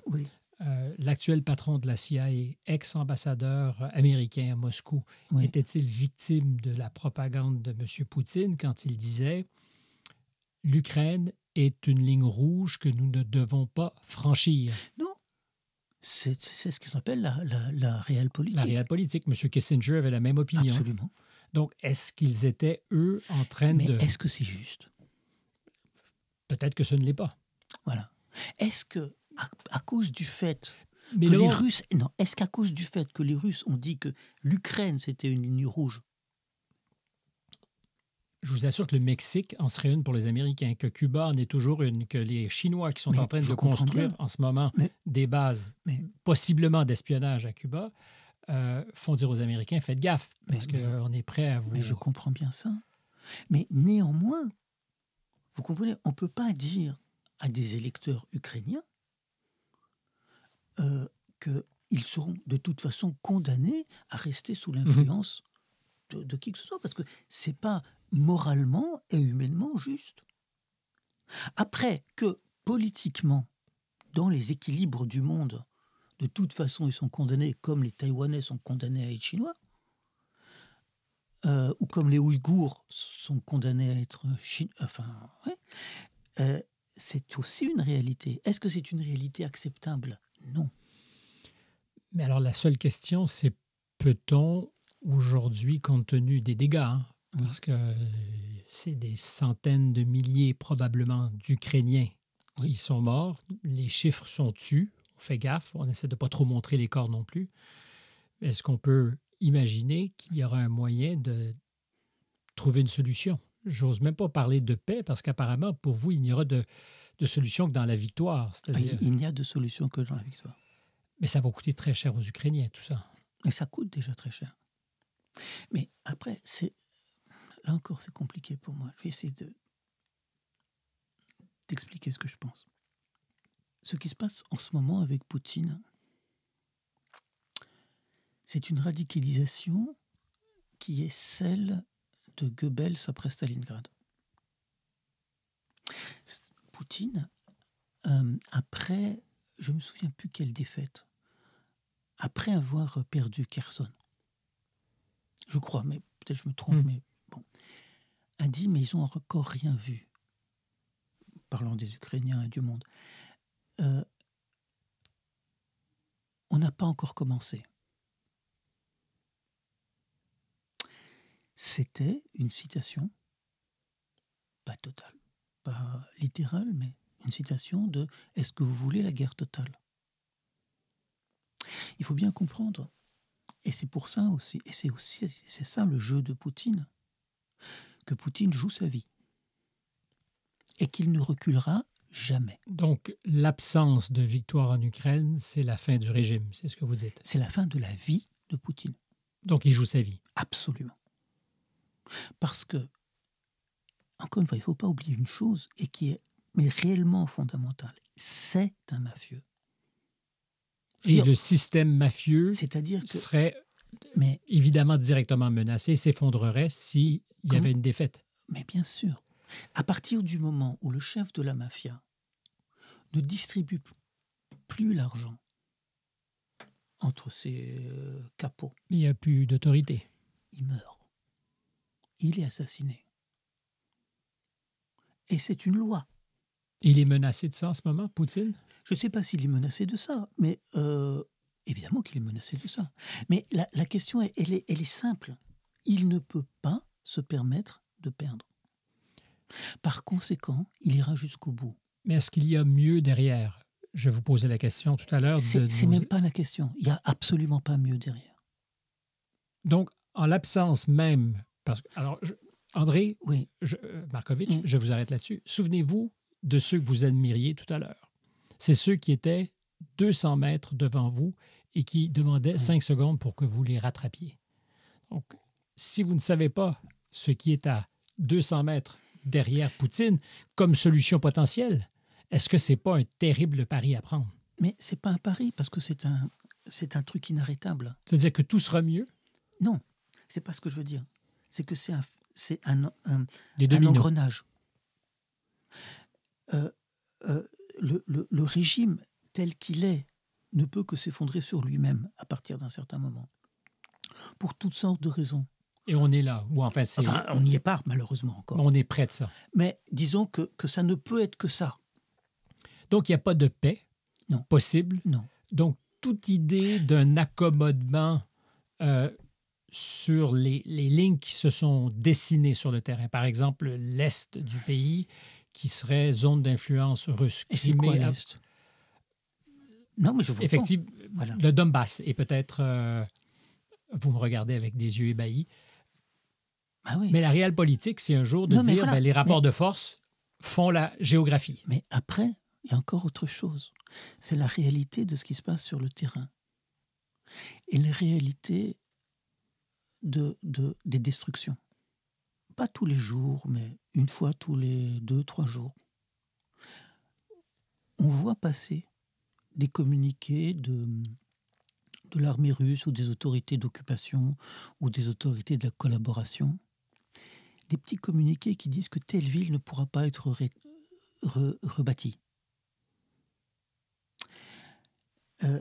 Euh, l'actuel patron de la CIA, ex-ambassadeur américain à Moscou, était-il victime de la propagande de M. Poutine quand il disait l'Ukraine est une ligne rouge que nous ne devons pas franchir Non. C'est ce qu'on appelle la, réelle politique. La réelle politique. M. Kissinger avait la même opinion. Absolument. Donc, est-ce qu'ils étaient, eux, en train Mais Est-ce que c'est juste Peut-être que ce ne l'est pas. Voilà. Est-ce que, à, cause du fait que les Russes... Non, est-ce qu'à cause du fait que les Russes ont dit que l'Ukraine, c'était une ligne rouge je vous assure que le Mexique en serait une pour les Américains, que Cuba en est toujours une, que les Chinois qui sont en train de construire en ce moment des bases, possiblement d'espionnage à Cuba, euh, font dire aux Américains faites gaffe, parce qu'on est prêt à vous. Mais je comprends bien ça. Mais néanmoins, vous comprenez, on ne peut pas dire à des électeurs ukrainiens euh, qu'ils seront de toute façon condamnés à rester sous mhm. l'influence de, de, qui que ce soit, parce que ce n'est pas moralement et humainement juste. Après que politiquement, dans les équilibres du monde, de toute façon ils sont condamnés comme les Taïwanais sont condamnés à être chinois, euh, ou comme les Ouïghours sont condamnés à être chinois, enfin, ouais, euh, c'est aussi une réalité. Est-ce que c'est une réalité acceptable Non. Mais alors la seule question, c'est peut-on aujourd'hui, compte tenu des dégâts, hein, parce que c'est des centaines de milliers probablement d'Ukrainiens qui sont morts, les chiffres sont tus, on fait gaffe, on essaie de pas trop montrer les corps non plus. Est-ce qu'on peut imaginer qu'il y aura un moyen de trouver une solution? J'ose même pas parler de paix parce qu'apparemment, pour vous, il n'y aura de, de, solution que dans la victoire. cest ah, Il n'y a de solution que dans la victoire. Mais ça va coûter très cher aux Ukrainiens, tout ça. Mais ça coûte déjà très cher. Mais après, c'est là encore, c'est compliqué pour moi. Je vais essayer de d'expliquer ce que je pense ce qui se passe en ce moment avec Poutine, c'est une radicalisation qui est celle de Goebbels après Stalingrad. Poutine, euh, après, je ne me souviens plus quelle défaite, après avoir perdu Kherson, je crois, mais peut-être je me trompe, hmm. mais bon, a dit, mais ils n'ont encore rien vu, parlant des Ukrainiens et du monde. Euh, on n'a pas encore commencé. C'était une citation, pas totale, pas littérale, mais une citation de Est-ce que vous voulez la guerre totale Il faut bien comprendre, et c'est pour ça aussi, et c'est aussi c'est ça le jeu de Poutine, que Poutine joue sa vie et qu'il ne reculera jamais. Donc, l'absence de victoire en Ukraine, c'est la fin du régime, c'est ce que vous dites. C'est la fin de la vie de Poutine. Donc, il joue sa vie. Absolument. Parce que, encore une fois, il ne faut pas oublier une chose, et qui est mais réellement fondamentale. C'est un mafieux. Et le système mafieux c'est-à-dire serait mais, évidemment directement menacé, s'effondrerait s'il y avait une défaite. Mais bien sûr. À partir du moment où le chef de la mafia ne distribue plus l'argent entre ses euh, capots. Il n'y a plus d'autorité. Il meurt. Il est assassiné. Et c'est une loi. Il est menacé de ça en ce moment, Poutine Je ne sais pas s'il est menacé de ça, mais euh, évidemment qu'il est menacé de ça. Mais la, question, est, elle est simple. Il ne peut pas se permettre de perdre. Par conséquent, il ira jusqu'au bout. Mais est-ce qu'il y a mieux derrière Je vous posais la question tout à l'heure. C'est n'est même pas la question. Il n'y a absolument pas mieux derrière. Donc, en l'absence même, parce que, alors, André, oui. Je, euh, Markovitch, mm. je vous arrête là-dessus. Souvenez-vous de ceux que vous admiriez tout à l'heure. C'est ceux qui étaient 200 mètres devant vous et qui demandaient 5 secondes pour que vous les rattrapiez. Donc, si vous ne savez pas ce qui est à 200 mètres derrière Poutine comme solution potentielle, est-ce que c'est pas un terrible pari à prendre? Mais c'est pas un pari parce que c'est un, c'est un truc inarrêtable. C'est-à-dire que tout sera mieux Non, c'est pas ce que je veux dire. C'est que c'est un, c'est un, un, engrenage. Euh, euh, le, le, le, régime tel qu'il est ne peut que s'effondrer sur lui-même à partir d'un certain moment, pour toutes sortes de raisons. Et on est là, ou enfin, c'est on n'y est pas malheureusement encore. On est près de ça. Mais disons que, que ça ne peut être que ça. Donc, il n'y a pas de paix non. possible. Non. Donc, toute idée d'un accommodement euh, sur les, lignes qui se sont dessinées sur le terrain, par exemple l'Est du pays, qui serait zone d'influence russe. c'est quoi l'Est mais je Effectivement, pas. le Donbass et peut-être... Euh, vous me regardez avec des yeux ébahis. Ah mais la réelle politique, c'est un jour de dire ben, les rapports de force font la géographie. Mais après, il y a encore autre chose. C'est la réalité de ce qui se passe sur le terrain. Et les réalités de, des destructions. Pas tous les jours, mais une fois tous les deux, trois jours. On voit passer des communiqués de, de l'armée russe ou des autorités d'occupation ou des autorités de la collaboration, des petits communiqués qui disent que telle ville ne pourra pas être rebâtie. Euh,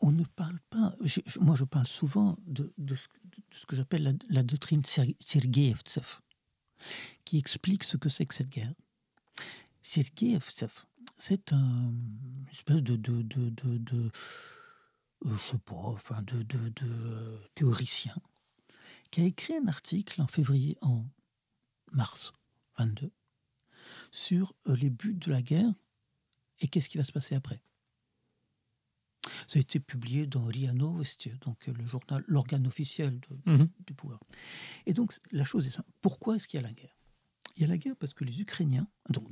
on ne parle pas. moi, je parle souvent de, ce, que j'appelle la, doctrine Sergeyevtsev, qui explique ce que c'est que cette guerre. Sergeyevtsev, c'est un espèce de, de, de, de de, euh, euh, théoricien qui a écrit un article en février, en mars 22, sur les buts de la guerre et qu'est-ce qui va se passer après. Ça a été publié dans RIA Novosti, donc euh, le journal, l'organe officiel mhm. du pouvoir. Et donc la chose est simple. Pourquoi est-ce qu'il y a la guerre Il y a la guerre parce que les Ukrainiens,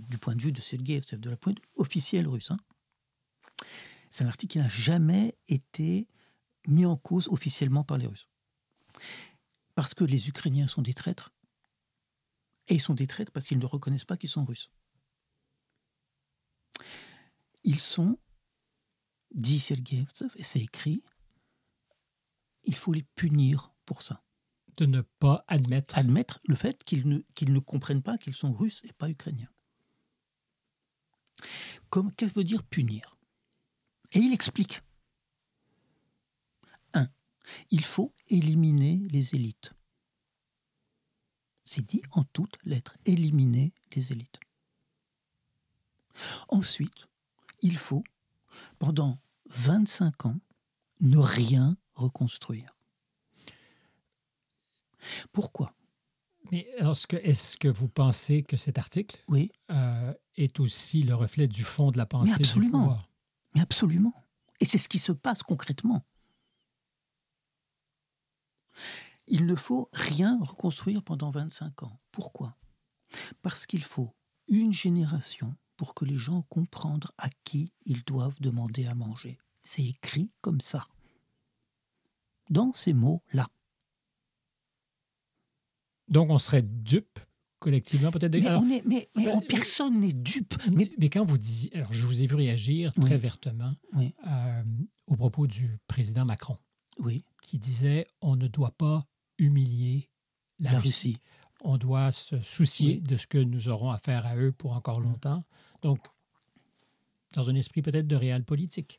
du point de vue de guerre, c'est de la pointe officielle russe, hein, c'est un article qui n'a jamais été mis en cause officiellement par les Russes. Parce que les Ukrainiens sont des traîtres, et ils sont des traîtres parce qu'ils ne reconnaissent pas qu'ils sont russes. Ils sont dit Sergeyevtsev, et c'est écrit, il faut les punir pour ça. De ne pas admettre. Admettre le fait qu'ils ne, qu'ils ne comprennent pas qu'ils sont russes et pas ukrainiens. Comme, que veut dire punir Et il explique. 1. Il faut éliminer les élites. C'est dit en toutes lettres, éliminer les élites. Ensuite, il faut pendant 25 ans, ne rien reconstruire. Pourquoi Mais est-ce que, vous pensez que cet article oui. Euh, est aussi le reflet du fond de la pensée absolument. du pouvoir absolument. Et c'est ce qui se passe concrètement. Il ne faut rien reconstruire pendant 25 ans. Pourquoi Parce qu'il faut une génération pour que les gens comprennent à qui ils doivent demander à manger. C'est écrit comme ça. Dans ces mots-là. Donc on serait dupes, collectivement peut-être. Mais, mais, euh, personne n'est dupe. Mais... quand vous disiez, alors je vous ai vu réagir très vertement euh, au propos du président Macron, oui. qui disait on ne doit pas humilier la, Russie on doit se soucier de ce que nous aurons à faire à eux pour encore longtemps. Donc, dans un esprit peut-être de réel politique.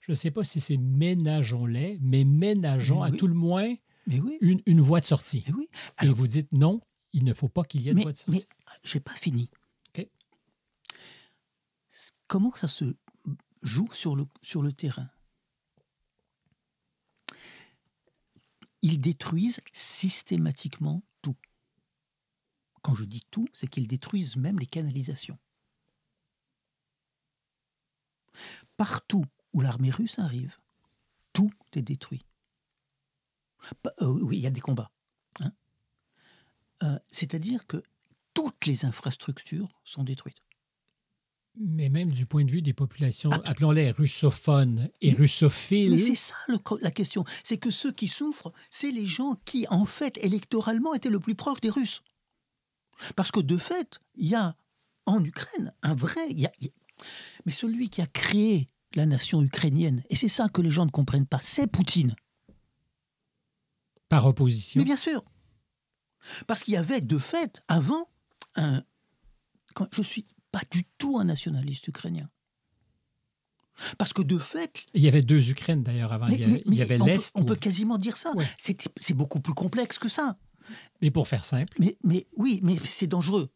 Je ne sais pas si c'est ménageons-les, mais ménageons à tout le moins une, voie de sortie. Et vous dites non, il ne faut pas qu'il y ait de voie de sortie. Mais je n'ai pas fini. Comment ça se joue sur le, sur le terrain Ils détruisent systématiquement quand je dis tout, c'est qu'ils détruisent même les canalisations. Partout où l'armée russe arrive, tout est détruit. Bah, euh, oui, il y a des combats. Hein. Euh, c'est-à-dire que toutes les infrastructures sont détruites. Mais même du point de vue des populations, appelons-les russophones et russophiles. Mais c'est ça la question. C'est que ceux qui souffrent, c'est les gens qui, en fait, électoralement, étaient le plus proche des Russes. Parce que de fait, il y a en Ukraine un vrai. mais celui qui a créé la nation ukrainienne, et c'est ça que les gens ne comprennent pas, c'est Poutine. Par opposition. Mais bien sûr. Parce qu'il y avait de fait, avant, un. Je suis pas du tout un nationaliste ukrainien. Parce que de fait. Il y avait deux Ukraines d'ailleurs avant. il y avait, l'Est. On, peut quasiment dire ça. C'est beaucoup plus complexe que ça. Mais pour faire simple. Mais, mais oui, mais c'est dangereux.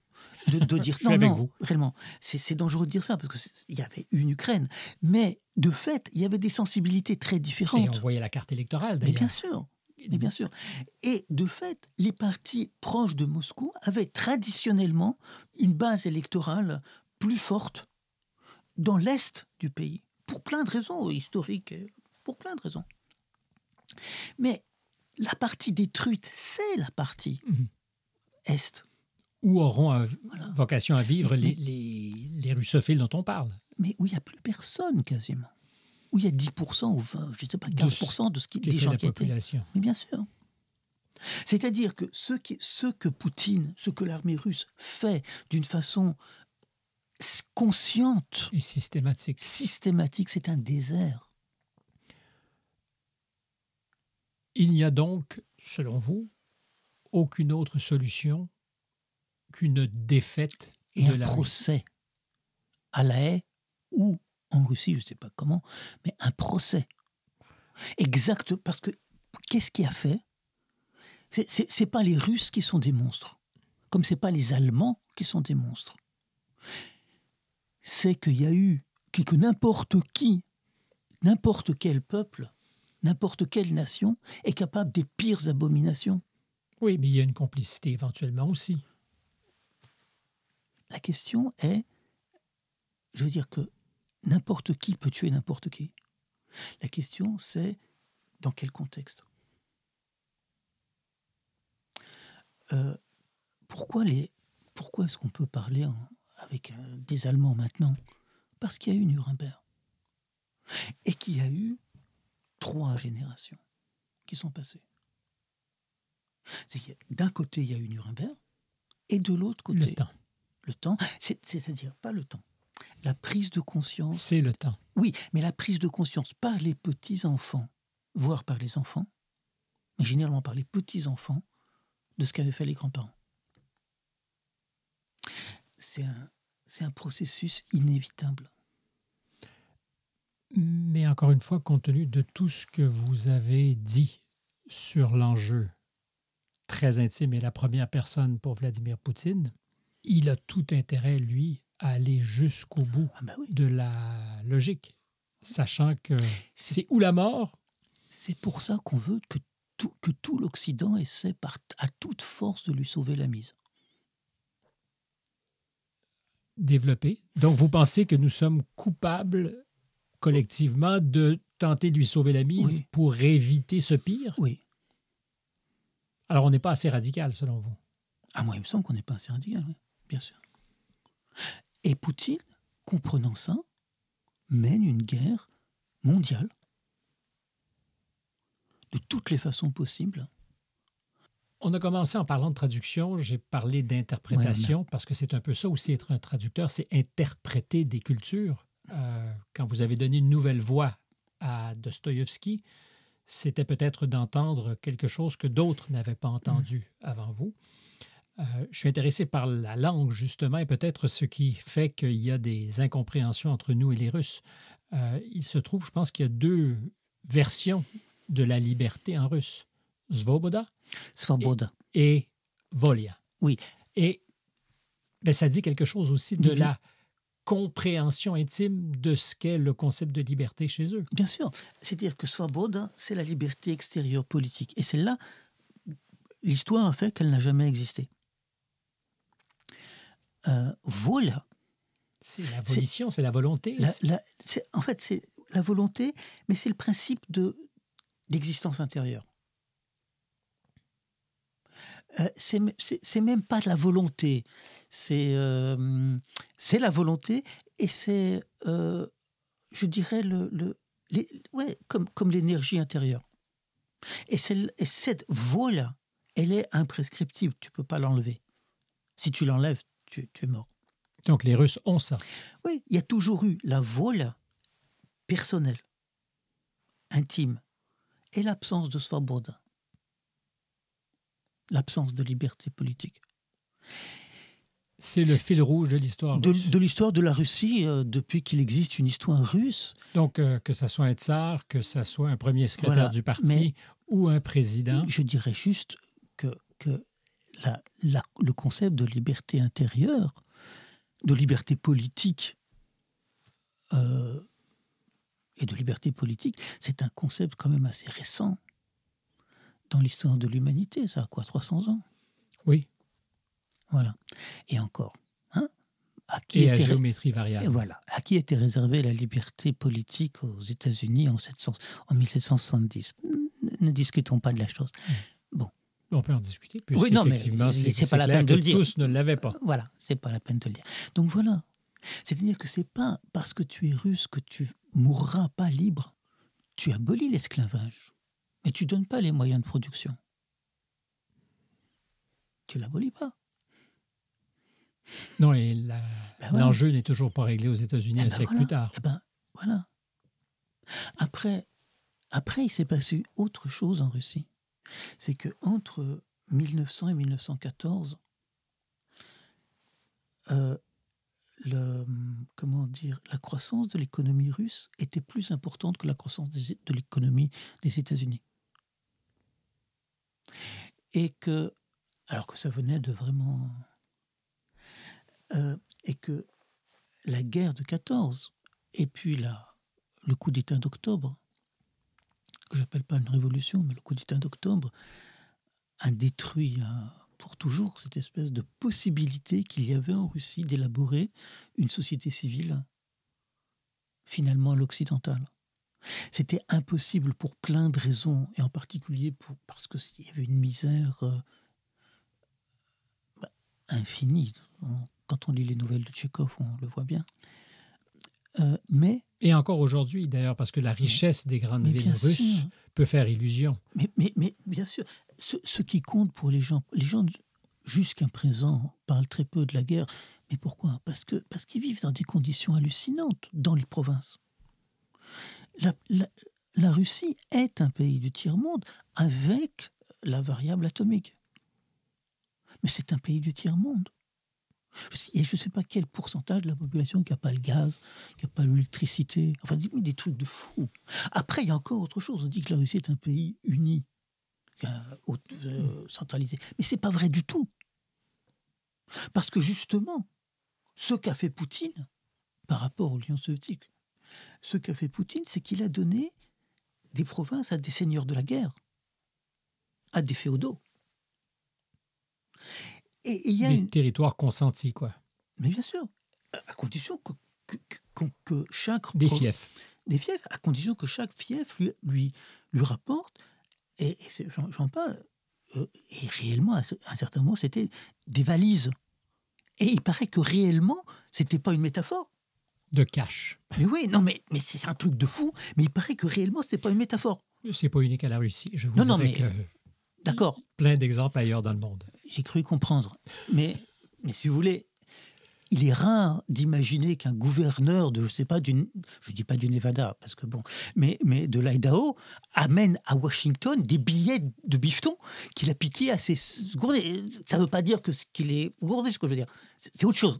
De, dire ça. non, vous. réellement. C'est dangereux de dire ça parce qu'il y avait une Ukraine. Mais de fait, il y avait des sensibilités très différentes. Et on voyait la carte électorale d'ailleurs. Mais bien sûr. Mais bien sûr. Et de fait, les partis proches de Moscou avaient traditionnellement une base électorale plus forte dans l'Est du pays, pour plein de raisons historiques, pour plein de raisons. Mais la partie détruite, c'est la partie mhm. Est. Où auront vocation à vivre les, russophiles dont on parle. Mais où il n'y a plus personne quasiment. Où il y a 10% ou 20, je ne sais pas, 15% de, ce qui, était la population. Oui, bien sûr. C'est-à-dire que ce, ce que Poutine, ce que l'armée russe fait d'une façon consciente et systématique, systématique c'est un désert. Il n'y a donc, selon vous, aucune autre solution qu'une défaite et un procès à la haie ou en Russie, je ne sais pas comment, mais un procès. Exact, parce que qu'est-ce qui a fait Ce n'est pas les Russes qui sont des monstres, comme n'est pas les Allemands qui sont des monstres. C'est qu'il y a eu que n'importe qui, n'importe quel peuple n'importe quelle nation est capable des pires abominations. Oui, mais il y a une complicité éventuellement aussi. La question est, je veux dire que n'importe qui peut tuer n'importe qui. La question c'est dans quel contexte euh, Pourquoi, les, pourquoi est-ce qu'on peut parler avec euh, des Allemands maintenant Parce qu'il y a eu Nuremberg. Et qu'il y a eu trois générations qui sont passées. D'un côté, il y a une Nuremberg, et de l'autre côté. Le temps. Le temps, c'est-à-dire pas le temps. La prise de conscience. C'est le temps. Oui, mais la prise de conscience par les petits-enfants, voire par les enfants, mais généralement par les petits-enfants, de ce qu'avaient fait les grands-parents. C'est un processus inévitable. Mais encore une fois, compte tenu de tout ce que vous avez dit sur l'enjeu très intime et la première personne pour Vladimir Poutine, il a tout intérêt, lui, à aller jusqu'au bout ah, ben de la logique, sachant que c'est où la mort. C'est pour ça qu'on veut que tout, que tout l'Occident essaie à toute force de lui sauver la mise. Développer. Donc vous pensez que nous sommes coupables collectivement de tenter de lui sauver la mise pour éviter ce pire? Oui. Alors, on n'est pas assez radical, selon vous? À moi, il me semble qu'on n'est pas assez radical, bien sûr. Et Poutine, comprenant ça, mène une guerre mondiale de toutes les façons possibles. On a commencé en parlant de traduction, j'ai parlé d'interprétation, parce que c'est un peu ça aussi être un traducteur, c'est interpréter des cultures. Euh, quand vous avez donné une nouvelle voix à Dostoïevski, c'était peut-être d'entendre quelque chose que d'autres n'avaient pas entendu mm. avant vous. Euh, je suis intéressé par la langue, justement, et peut-être ce qui fait qu'il y a des incompréhensions entre nous et les Russes. Euh, il se trouve, je pense qu'il y a deux versions de la liberté en russe. Svoboda, Svoboda. Et, Volia. Oui. Et ben, ça dit quelque chose aussi de mm-hmm. la compréhension intime de ce qu'est le concept de liberté chez eux. Bien sûr. C'est-à-dire que Svoboda, hein, c'est la liberté extérieure politique. Et celle-là, l'histoire a fait qu'elle n'a jamais existé. Euh, voilà. C'est la volition, c'est la volonté. en fait, c'est la volonté, mais c'est le principe de d'existence intérieure. Euh, c'est même pas de la volonté, c'est euh, c'est la volonté et c'est, euh, je dirais, le, ouais, comme, comme l'énergie intérieure. Et, cette voix-là, elle est imprescriptible, tu peux pas l'enlever. Si tu l'enlèves, tu, tu, es mort. Donc les Russes ont ça. Oui, il y a toujours eu la voix-là personnelle, intime, et l'absence de svoboda l'absence de liberté politique. C'est le fil rouge de l'histoire de, l'histoire de la Russie euh, depuis qu'il existe une histoire russe. Donc, euh, que ce soit un tsar, que ce soit un premier secrétaire du parti ou un président. Je dirais juste que, le concept de liberté intérieure, de liberté politique euh, et de liberté politique, c'est un concept quand même assez récent dans l'histoire de l'humanité, ça a quoi 300 ans Oui. Voilà. Et encore. Hein, à qui et à géométrie variable. Et voilà. À qui était réservée la liberté politique aux États-Unis en, 1770 Ne discutons pas de la chose. Mmh. Bon. On peut en discuter, oui, non, mais c'est pas la peine de le dire. Tous ne l'avaient pas. Euh, voilà, c'est pas la peine de le dire. Donc voilà. C'est-à-dire que c'est pas parce que tu es russe que tu mourras pas libre. Tu abolis l'esclavage. Mais tu ne donnes pas les moyens de production. Tu ne l'abolis pas. Non, et ben l'enjeu n'est toujours pas réglé aux États-Unis eh ben un siècle plus tard. Eh ben, voilà. Après, après il s'est passé autre chose en Russie. C'est que entre 1900 et 1914, euh, le, la croissance de l'économie russe était plus importante que la croissance de l'économie des États-Unis et que, alors que ça venait de vraiment. Euh, et que la guerre de 14 et puis là, le coup d'État d'octobre, que j'appelle pas une révolution, mais le coup d'État d'octobre, a détruit pour toujours cette espèce de possibilité qu'il y avait en Russie d'élaborer une société civile, finalement à l'occidentale. C'était impossible pour plein de raisons, et en particulier pour, parce qu'il y avait une misère euh, bah, infinie. Quand on lit les nouvelles de Tchékov, on le voit bien. Euh, mais et encore aujourd'hui, d'ailleurs, parce que la richesse des grandes villes russes peut faire illusion. Mais, bien sûr, ce, qui compte pour les gens, les gens jusqu'à présent parlent très peu de la guerre. Mais pourquoi Parce que parce qu'ils vivent dans des conditions hallucinantes dans les provinces la, Russie est un pays du tiers-monde avec la variable atomique. Mais c'est un pays du tiers-monde. Et je ne sais pas quel pourcentage de la population qui n'a pas le gaz, qui n'a pas l'électricité. Enfin, des trucs de fou. Après, il y a encore autre chose. On dit que la Russie est un pays uni, euh, centralisé. Mais ce n'est pas vrai du tout. Parce que justement, ce qu'a fait Poutine par rapport aux l'Union soviétique, ce qu'a fait Poutine, c'est qu'il a donné des provinces à des seigneurs de la guerre, à des féodaux. Et, il y a des territoires consentis, quoi. Mais bien sûr, à condition que, chaque... Des fiefs. Des fiefs, à condition que chaque fief lui, lui, rapporte, et, j'en parle, euh, et réellement, à un certain moment, c'était des valises. Et il paraît que réellement, c'était pas une métaphore. De cash. Mais oui, non, mais, mais c'est un truc de fou. Mais il paraît que réellement, ce n'est pas une métaphore. C'est pas unique à la Russie. Je vous non, non, mais... Euh, d'accord. Plein d'exemples ailleurs dans le monde. J'ai cru comprendre. Mais, mais si vous voulez, il est rare d'imaginer qu'un gouverneur de, je sais pas, d'une, je dis pas du Nevada, parce que bon, mais, mais de l'Idaho amène à Washington des billets de bifton qu'il a piqué à ses secondes. Ça ne veut pas dire que ce qu'il est gourdé, ce que je veux dire. C'est autre chose.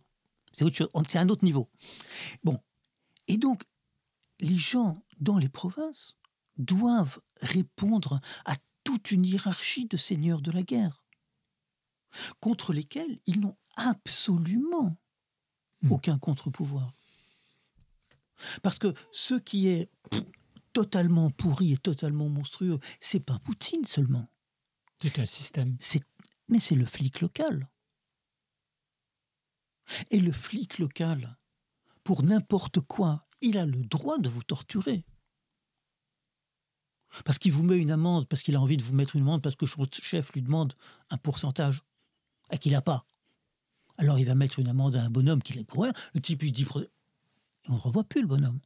C'est un autre niveau. Bon. Et donc, les gens dans les provinces doivent répondre à toute une hiérarchie de seigneurs de la guerre, contre lesquels ils n'ont absolument hmm. aucun contre-pouvoir. Parce que ce qui est totalement pourri et totalement monstrueux, c'est pas Poutine seulement. C'est un système. Mais c'est le flic local. Et le flic local, pour n'importe quoi, il a le droit de vous torturer. Parce qu'il vous met une amende, parce qu'il a envie de vous mettre une amende, parce que son chef lui demande un pourcentage et qu'il n'a pas. Alors il va mettre une amende à un bonhomme qui est pour rien. Le type lui dit et on ne revoit plus le bonhomme.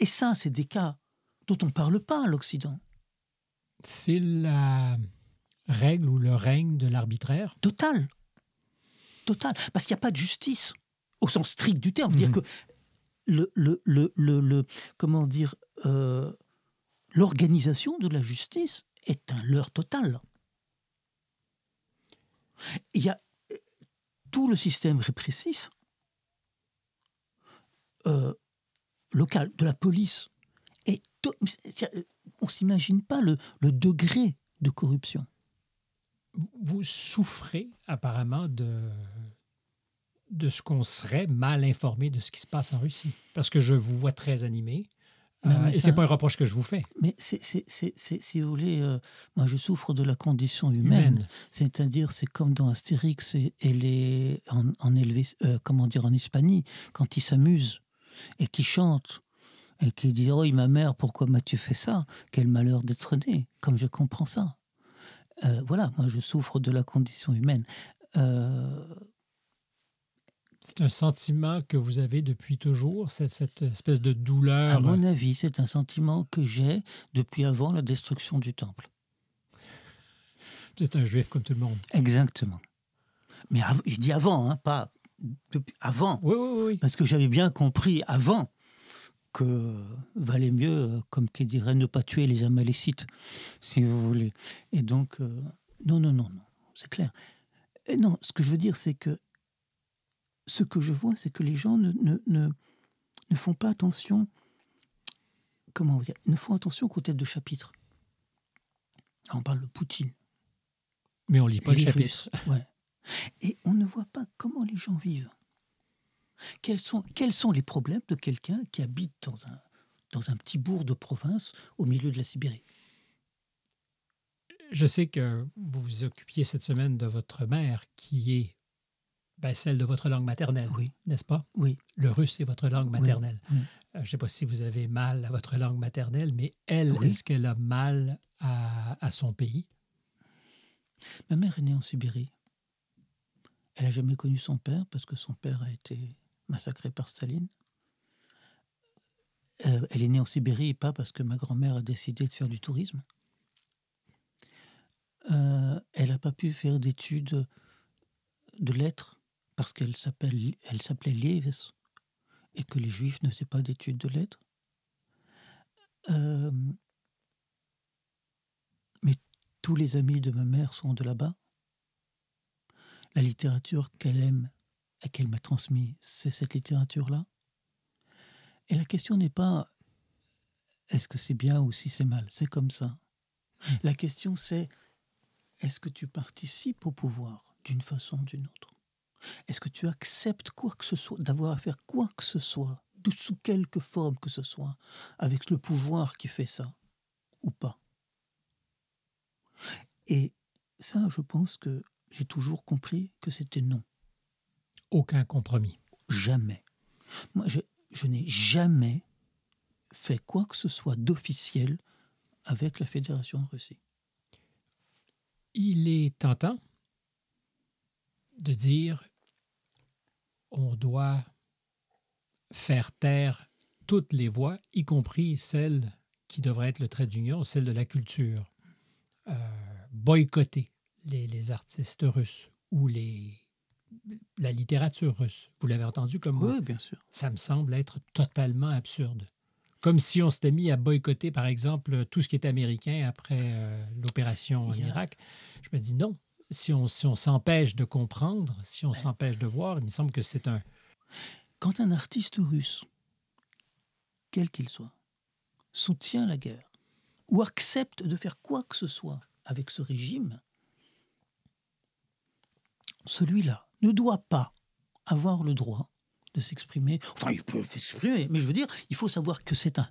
Et ça, c'est des cas dont on ne parle pas à l'Occident. C'est la règle ou le règne de l'arbitraire Total total parce qu'il n'y a pas de justice au sens strict du terme. Dire mmh. que le, le, le, le comment dire, euh, l'organisation de la justice est un leurre total. Il y a euh, tout le système répressif euh, local de la police. Et on s'imagine pas le degré de corruption vous souffrez apparemment de, de ce qu'on serait mal informé de ce qui se passe en Russie. Parce que je vous vois très animé. Ah, euh, et ce n'est pas un reproche que je vous fais. Mais c'est, si vous voulez, euh, moi je souffre de la condition humaine. C'est-à-dire, c'est comme dans Astérix et, les, en, en euh, comment dire, en Hispanie, quand ils s'amusent et qu'ils chantent et qu'ils disent Oh, ma mère, pourquoi m'as-tu fait ça Quel malheur d'être né Comme je comprends ça. Euh, voilà, moi je souffre de la condition humaine. Euh, c'est un sentiment que vous avez depuis toujours, cette, espèce de douleur. À mon avis, c'est un sentiment que j'ai depuis avant la destruction du temple. C'est un juif comme tout le monde. Exactement. Mais je dis avant, hein, pas depuis, avant. oui, oui. Parce que j'avais bien compris avant que valait mieux, euh, comme qui dirait, ne pas tuer les Amalécites, si vous voulez. Et donc, euh, non, non, non, non, c'est clair. Et non, ce que je veux dire, c'est que ce que je vois, c'est que les gens ne, ne, ne, ne font pas attention, comment vous dire, ne font attention qu'aux têtes de chapitre. On parle de Poutine. Mais on lit pas les, Et on ne voit pas comment les gens vivent. Quels sont, quels sont les problèmes de quelqu'un qui habite dans un, dans un petit bourg de province au milieu de la Sibérie Je sais que vous vous occupiez cette semaine de votre mère qui est ben, celle de votre langue maternelle, oui. n'est-ce pas Oui. Le russe est votre langue maternelle. Euh, je ne sais pas si vous avez mal à votre langue maternelle, mais elle, est-ce qu'elle a mal à, à son pays Ma mère est née en Sibérie. Elle n'a jamais connu son père parce que son père a été massacrée par Staline. Euh, elle est née en Sibérie, pas parce que ma grand-mère a décidé de faire du tourisme. Euh, elle n'a pas pu faire d'études de lettres parce qu'elle s'appelait Léves, et que les juifs ne faisaient pas d'études de lettres. Euh, mais tous les amis de ma mère sont de là-bas. La littérature qu'elle aime, et qu'elle m'a transmis, c'est cette littérature-là. Et la question n'est pas est-ce que c'est bien ou si c'est mal, c'est comme ça. Hmm. La question c'est est-ce que tu participes au pouvoir d'une façon ou d'une autre Est-ce que tu acceptes quoi que ce soit, d'avoir à faire quoi que ce soit, sous quelque forme que ce soit, avec le pouvoir qui fait ça ou pas Et ça, je pense que j'ai toujours compris que c'était non aucun compromis Jamais. Moi, je, n'ai jamais fait quoi que ce soit d'officiel avec la Fédération de Russie. Il est tentant de dire on doit faire taire toutes les voix, y compris celles qui devraient être le trait d'union, celles de la culture, euh, boycotter les, artistes russes ou les la littérature russe. Vous l'avez entendu comme oui, bien sûr. Ça me semble être totalement absurde. Comme si on s'était mis à boycotter, par exemple, tout ce qui est américain après euh, l'opération en Irak. Je me dis non. Si on si s'empêche de comprendre, si on s'empêche de voir, il me semble que c'est un. Quand un artiste russe, quel qu'il soit, soutient la guerre ou accepte de faire quoi que ce soit avec ce régime, celui-là ne doit pas avoir le droit de s'exprimer. Enfin, il peut s'exprimer, mais je veux dire, il faut savoir que c'est un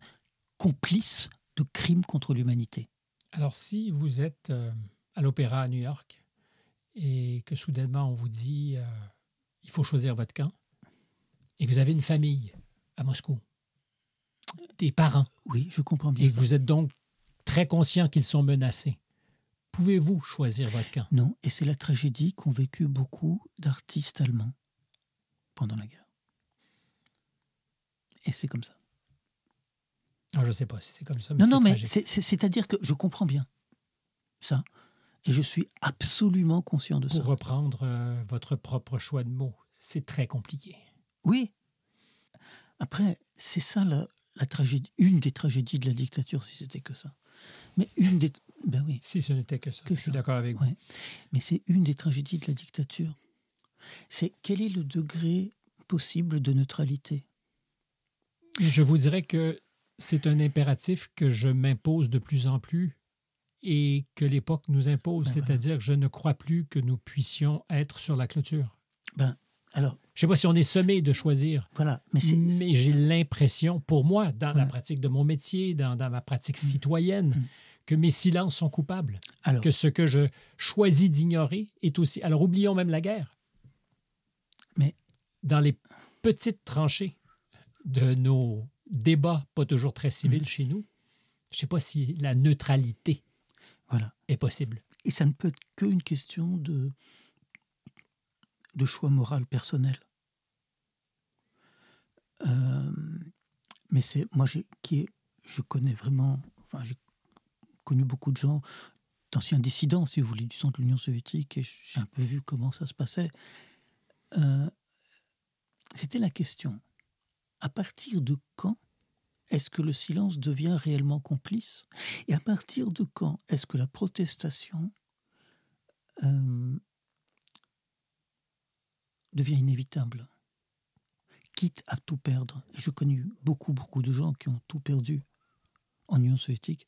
complice de crimes contre l'humanité. Alors, si vous êtes euh, à l'opéra à New York et que soudainement on vous dit euh, il faut choisir votre camp et vous avez une famille à Moscou, des parents. Oui, je comprends bien. Et que vous êtes donc très conscient qu'ils sont menacés pouvez-vous choisir votre cas Non, et c'est la tragédie qu'ont vécu beaucoup d'artistes allemands pendant la guerre. Et c'est comme ça. Alors, ah, je ne sais pas si c'est comme ça. Mais non, non, mais c'est-à-dire que je comprends bien ça. Et je suis absolument conscient de ça. Pour reprendre euh, votre propre choix de mots, c'est très compliqué. Oui. Après, c'est ça la, la tragédie, une des tragédies de la dictature, si c'était que ça. Mais une des, ben si ce n'était que ça. je suis d'accord avec vous. Mais c'est une des tragédies de la dictature. C'est quel est le degré possible de neutralité Je vous dirais que c'est un impératif que je m'impose de plus en plus et que l'époque nous impose. Ben C'est-à-dire que je ne crois plus que nous puissions être sur la clôture. Ben, alors, je ne sais pas si on est semé de choisir. Voilà, mais, j'ai l'impression, pour moi, dans la pratique de mon métier, dans, ma pratique mm. citoyenne, mm que mes silences sont coupables, que ce que je choisis d'ignorer est aussi... Alors oublions même la guerre. Mais dans les petites tranchées de nos débats pas toujours très civils mm. chez nous, je ne sais pas si la neutralité voilà. est possible. Et ça ne peut être qu'une question de, de choix moral personnel. Euh, mais c'est moi je, qui est, je connais vraiment, enfin je connu beaucoup de gens, d'anciens dissidents, si vous voulez, du centre de l'Union soviétique, et j'ai un peu vu comment ça se passait. Euh, c'était la question. À partir de quand est-ce que le silence devient réellement complice Et à partir de quand est-ce que la protestation euh, devient inévitable Quitte à tout perdre. je connais beaucoup, beaucoup de gens qui ont tout perdu en Union soviétique.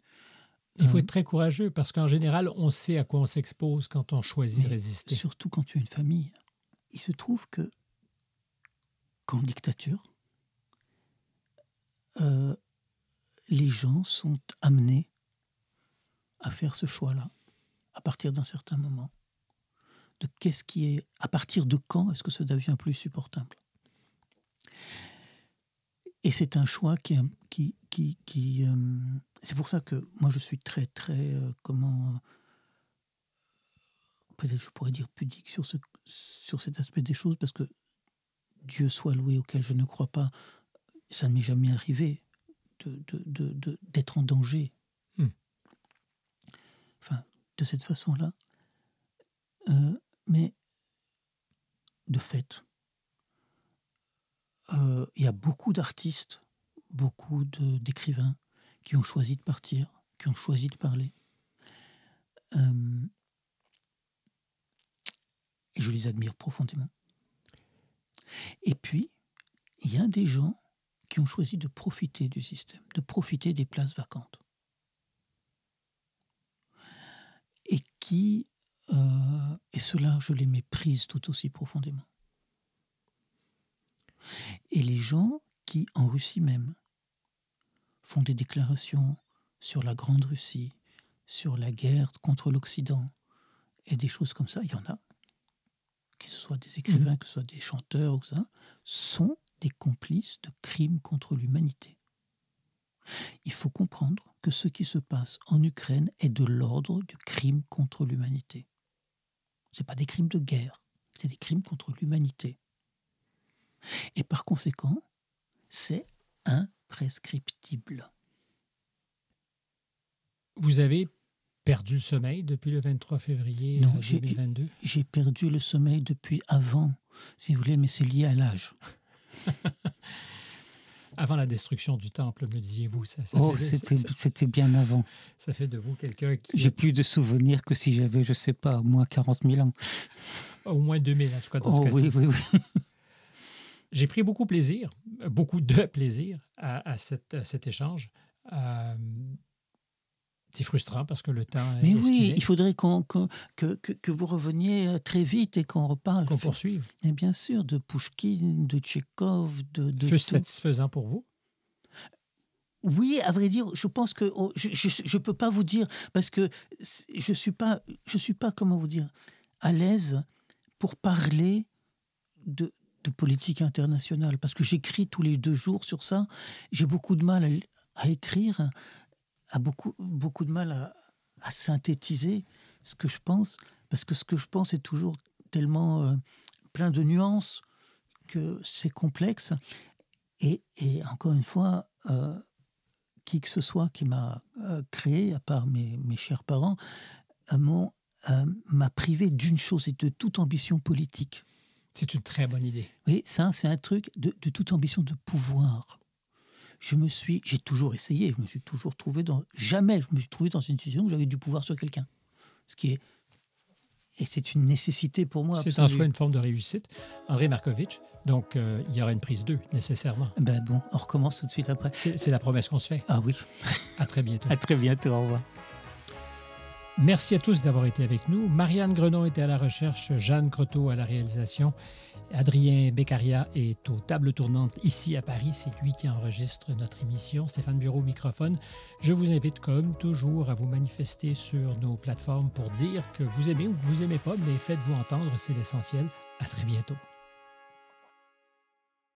Il faut mhm. être très courageux parce qu'en général, on sait à quoi on s'expose quand on choisit de résister. Surtout quand tu as une famille. Il se trouve que qu'en dictature, euh, les gens sont amenés à faire ce choix-là à partir d'un certain moment. De qu'est-ce qui est, à partir de quand est-ce que ça devient plus supportable Et c'est un choix qui, qui euh, c'est pour ça que moi je suis très très euh, comment euh, peut-être je pourrais dire pudique sur ce sur cet aspect des choses parce que Dieu soit loué auquel je ne crois pas ça ne m'est jamais arrivé de, d'être en danger hmm. enfin de cette façon là mais de fait il y a beaucoup d'artistes beaucoup d'écrivains qui ont choisi de partir, qui ont choisi de parler. Euh, et je les admire profondément. Et puis, il y a des gens qui ont choisi de profiter du système, de profiter des places vacantes. Et qui, euh, et cela, je les méprise tout aussi profondément. Et les gens qui, en Russie même, font des déclarations sur la Grande Russie, sur la guerre contre l'Occident et des choses comme ça, il y en a, que ce soit des écrivains, mmh. que ce soit des chanteurs, sont des complices de crimes contre l'humanité. Il faut comprendre que ce qui se passe en Ukraine est de l'ordre du crime contre l'humanité. Ce n'est pas des crimes de guerre, c'est des crimes contre l'humanité. Et par conséquent, c'est un prescriptible. Vous avez perdu le sommeil depuis le 23 février euh, non, J'ai perdu le sommeil depuis avant, si vous voulez, mais c'est lié à l'âge. avant la destruction du temple, me disiez-vous. Ça, oh, c'était bien avant. Ça fait de vous quelqu'un qui... J'ai plus de souvenirs que si j'avais, je ne sais pas, au moins 40 000 ans. Au moins 2000, en tout cas, dans ce oh, cas oui, oui, oui. J'ai pris beaucoup plaisir, beaucoup de plaisir à, cet échange. Euh, c'est frustrant parce que le temps. Mais oui, il faudrait qu'on, que, que, vous reveniez euh, très vite et qu'on reparle. Qu'on poursuive. Et bien sûr, de Pushkin, de Tchékov, de. de satisfaisant pour vous oui, à vrai dire, je pense que oh, je ne peux pas vous dire parce que je suis pas je suis pas comment vous dire à l'aise pour parler de, de politique internationale, parce que j'écris tous les deux jours sur ça. J'ai beaucoup de mal à, écrire, à beaucoup, beaucoup de mal à, synthétiser ce que je pense, parce que ce que je pense est toujours tellement euh, plein de nuances que c'est complexe. Et, et, encore une fois, euh, qui que ce soit qui m'a euh, créé, à part mes, mes chers parents, m'a privé d'une chose et de toute ambition politique. C'est une très bonne idée. Oui, ça, c'est un truc de, toute ambition de pouvoir. Je me suis, j'ai toujours essayé, je me suis toujours trouvé dans, jamais je me suis trouvé dans une situation où j'avais du pouvoir sur quelqu'un. Ce qui est, et c'est une nécessité pour moi. C'est un choix, une forme de réussite. André Markovitch, donc euh, il y aura une prise 2, nécessairement. Eh ben bon, on recommence tout de suite après. C'est la promesse qu'on se fait. Ah oui. À très bientôt. à très bientôt, au revoir. Merci à tous d'avoir été avec nous. Marianne Grenon était à la recherche, Jeanne Croteau à la réalisation, Adrien Beccaria est aux tables tournantes ici à Paris. C'est lui qui enregistre notre émission. Stéphane Bureau microphone. Je vous invite comme toujours à vous manifester sur nos plateformes pour dire que vous aimez ou que vous n'aimez pas, mais faites-vous entendre, c'est l'essentiel. À très bientôt.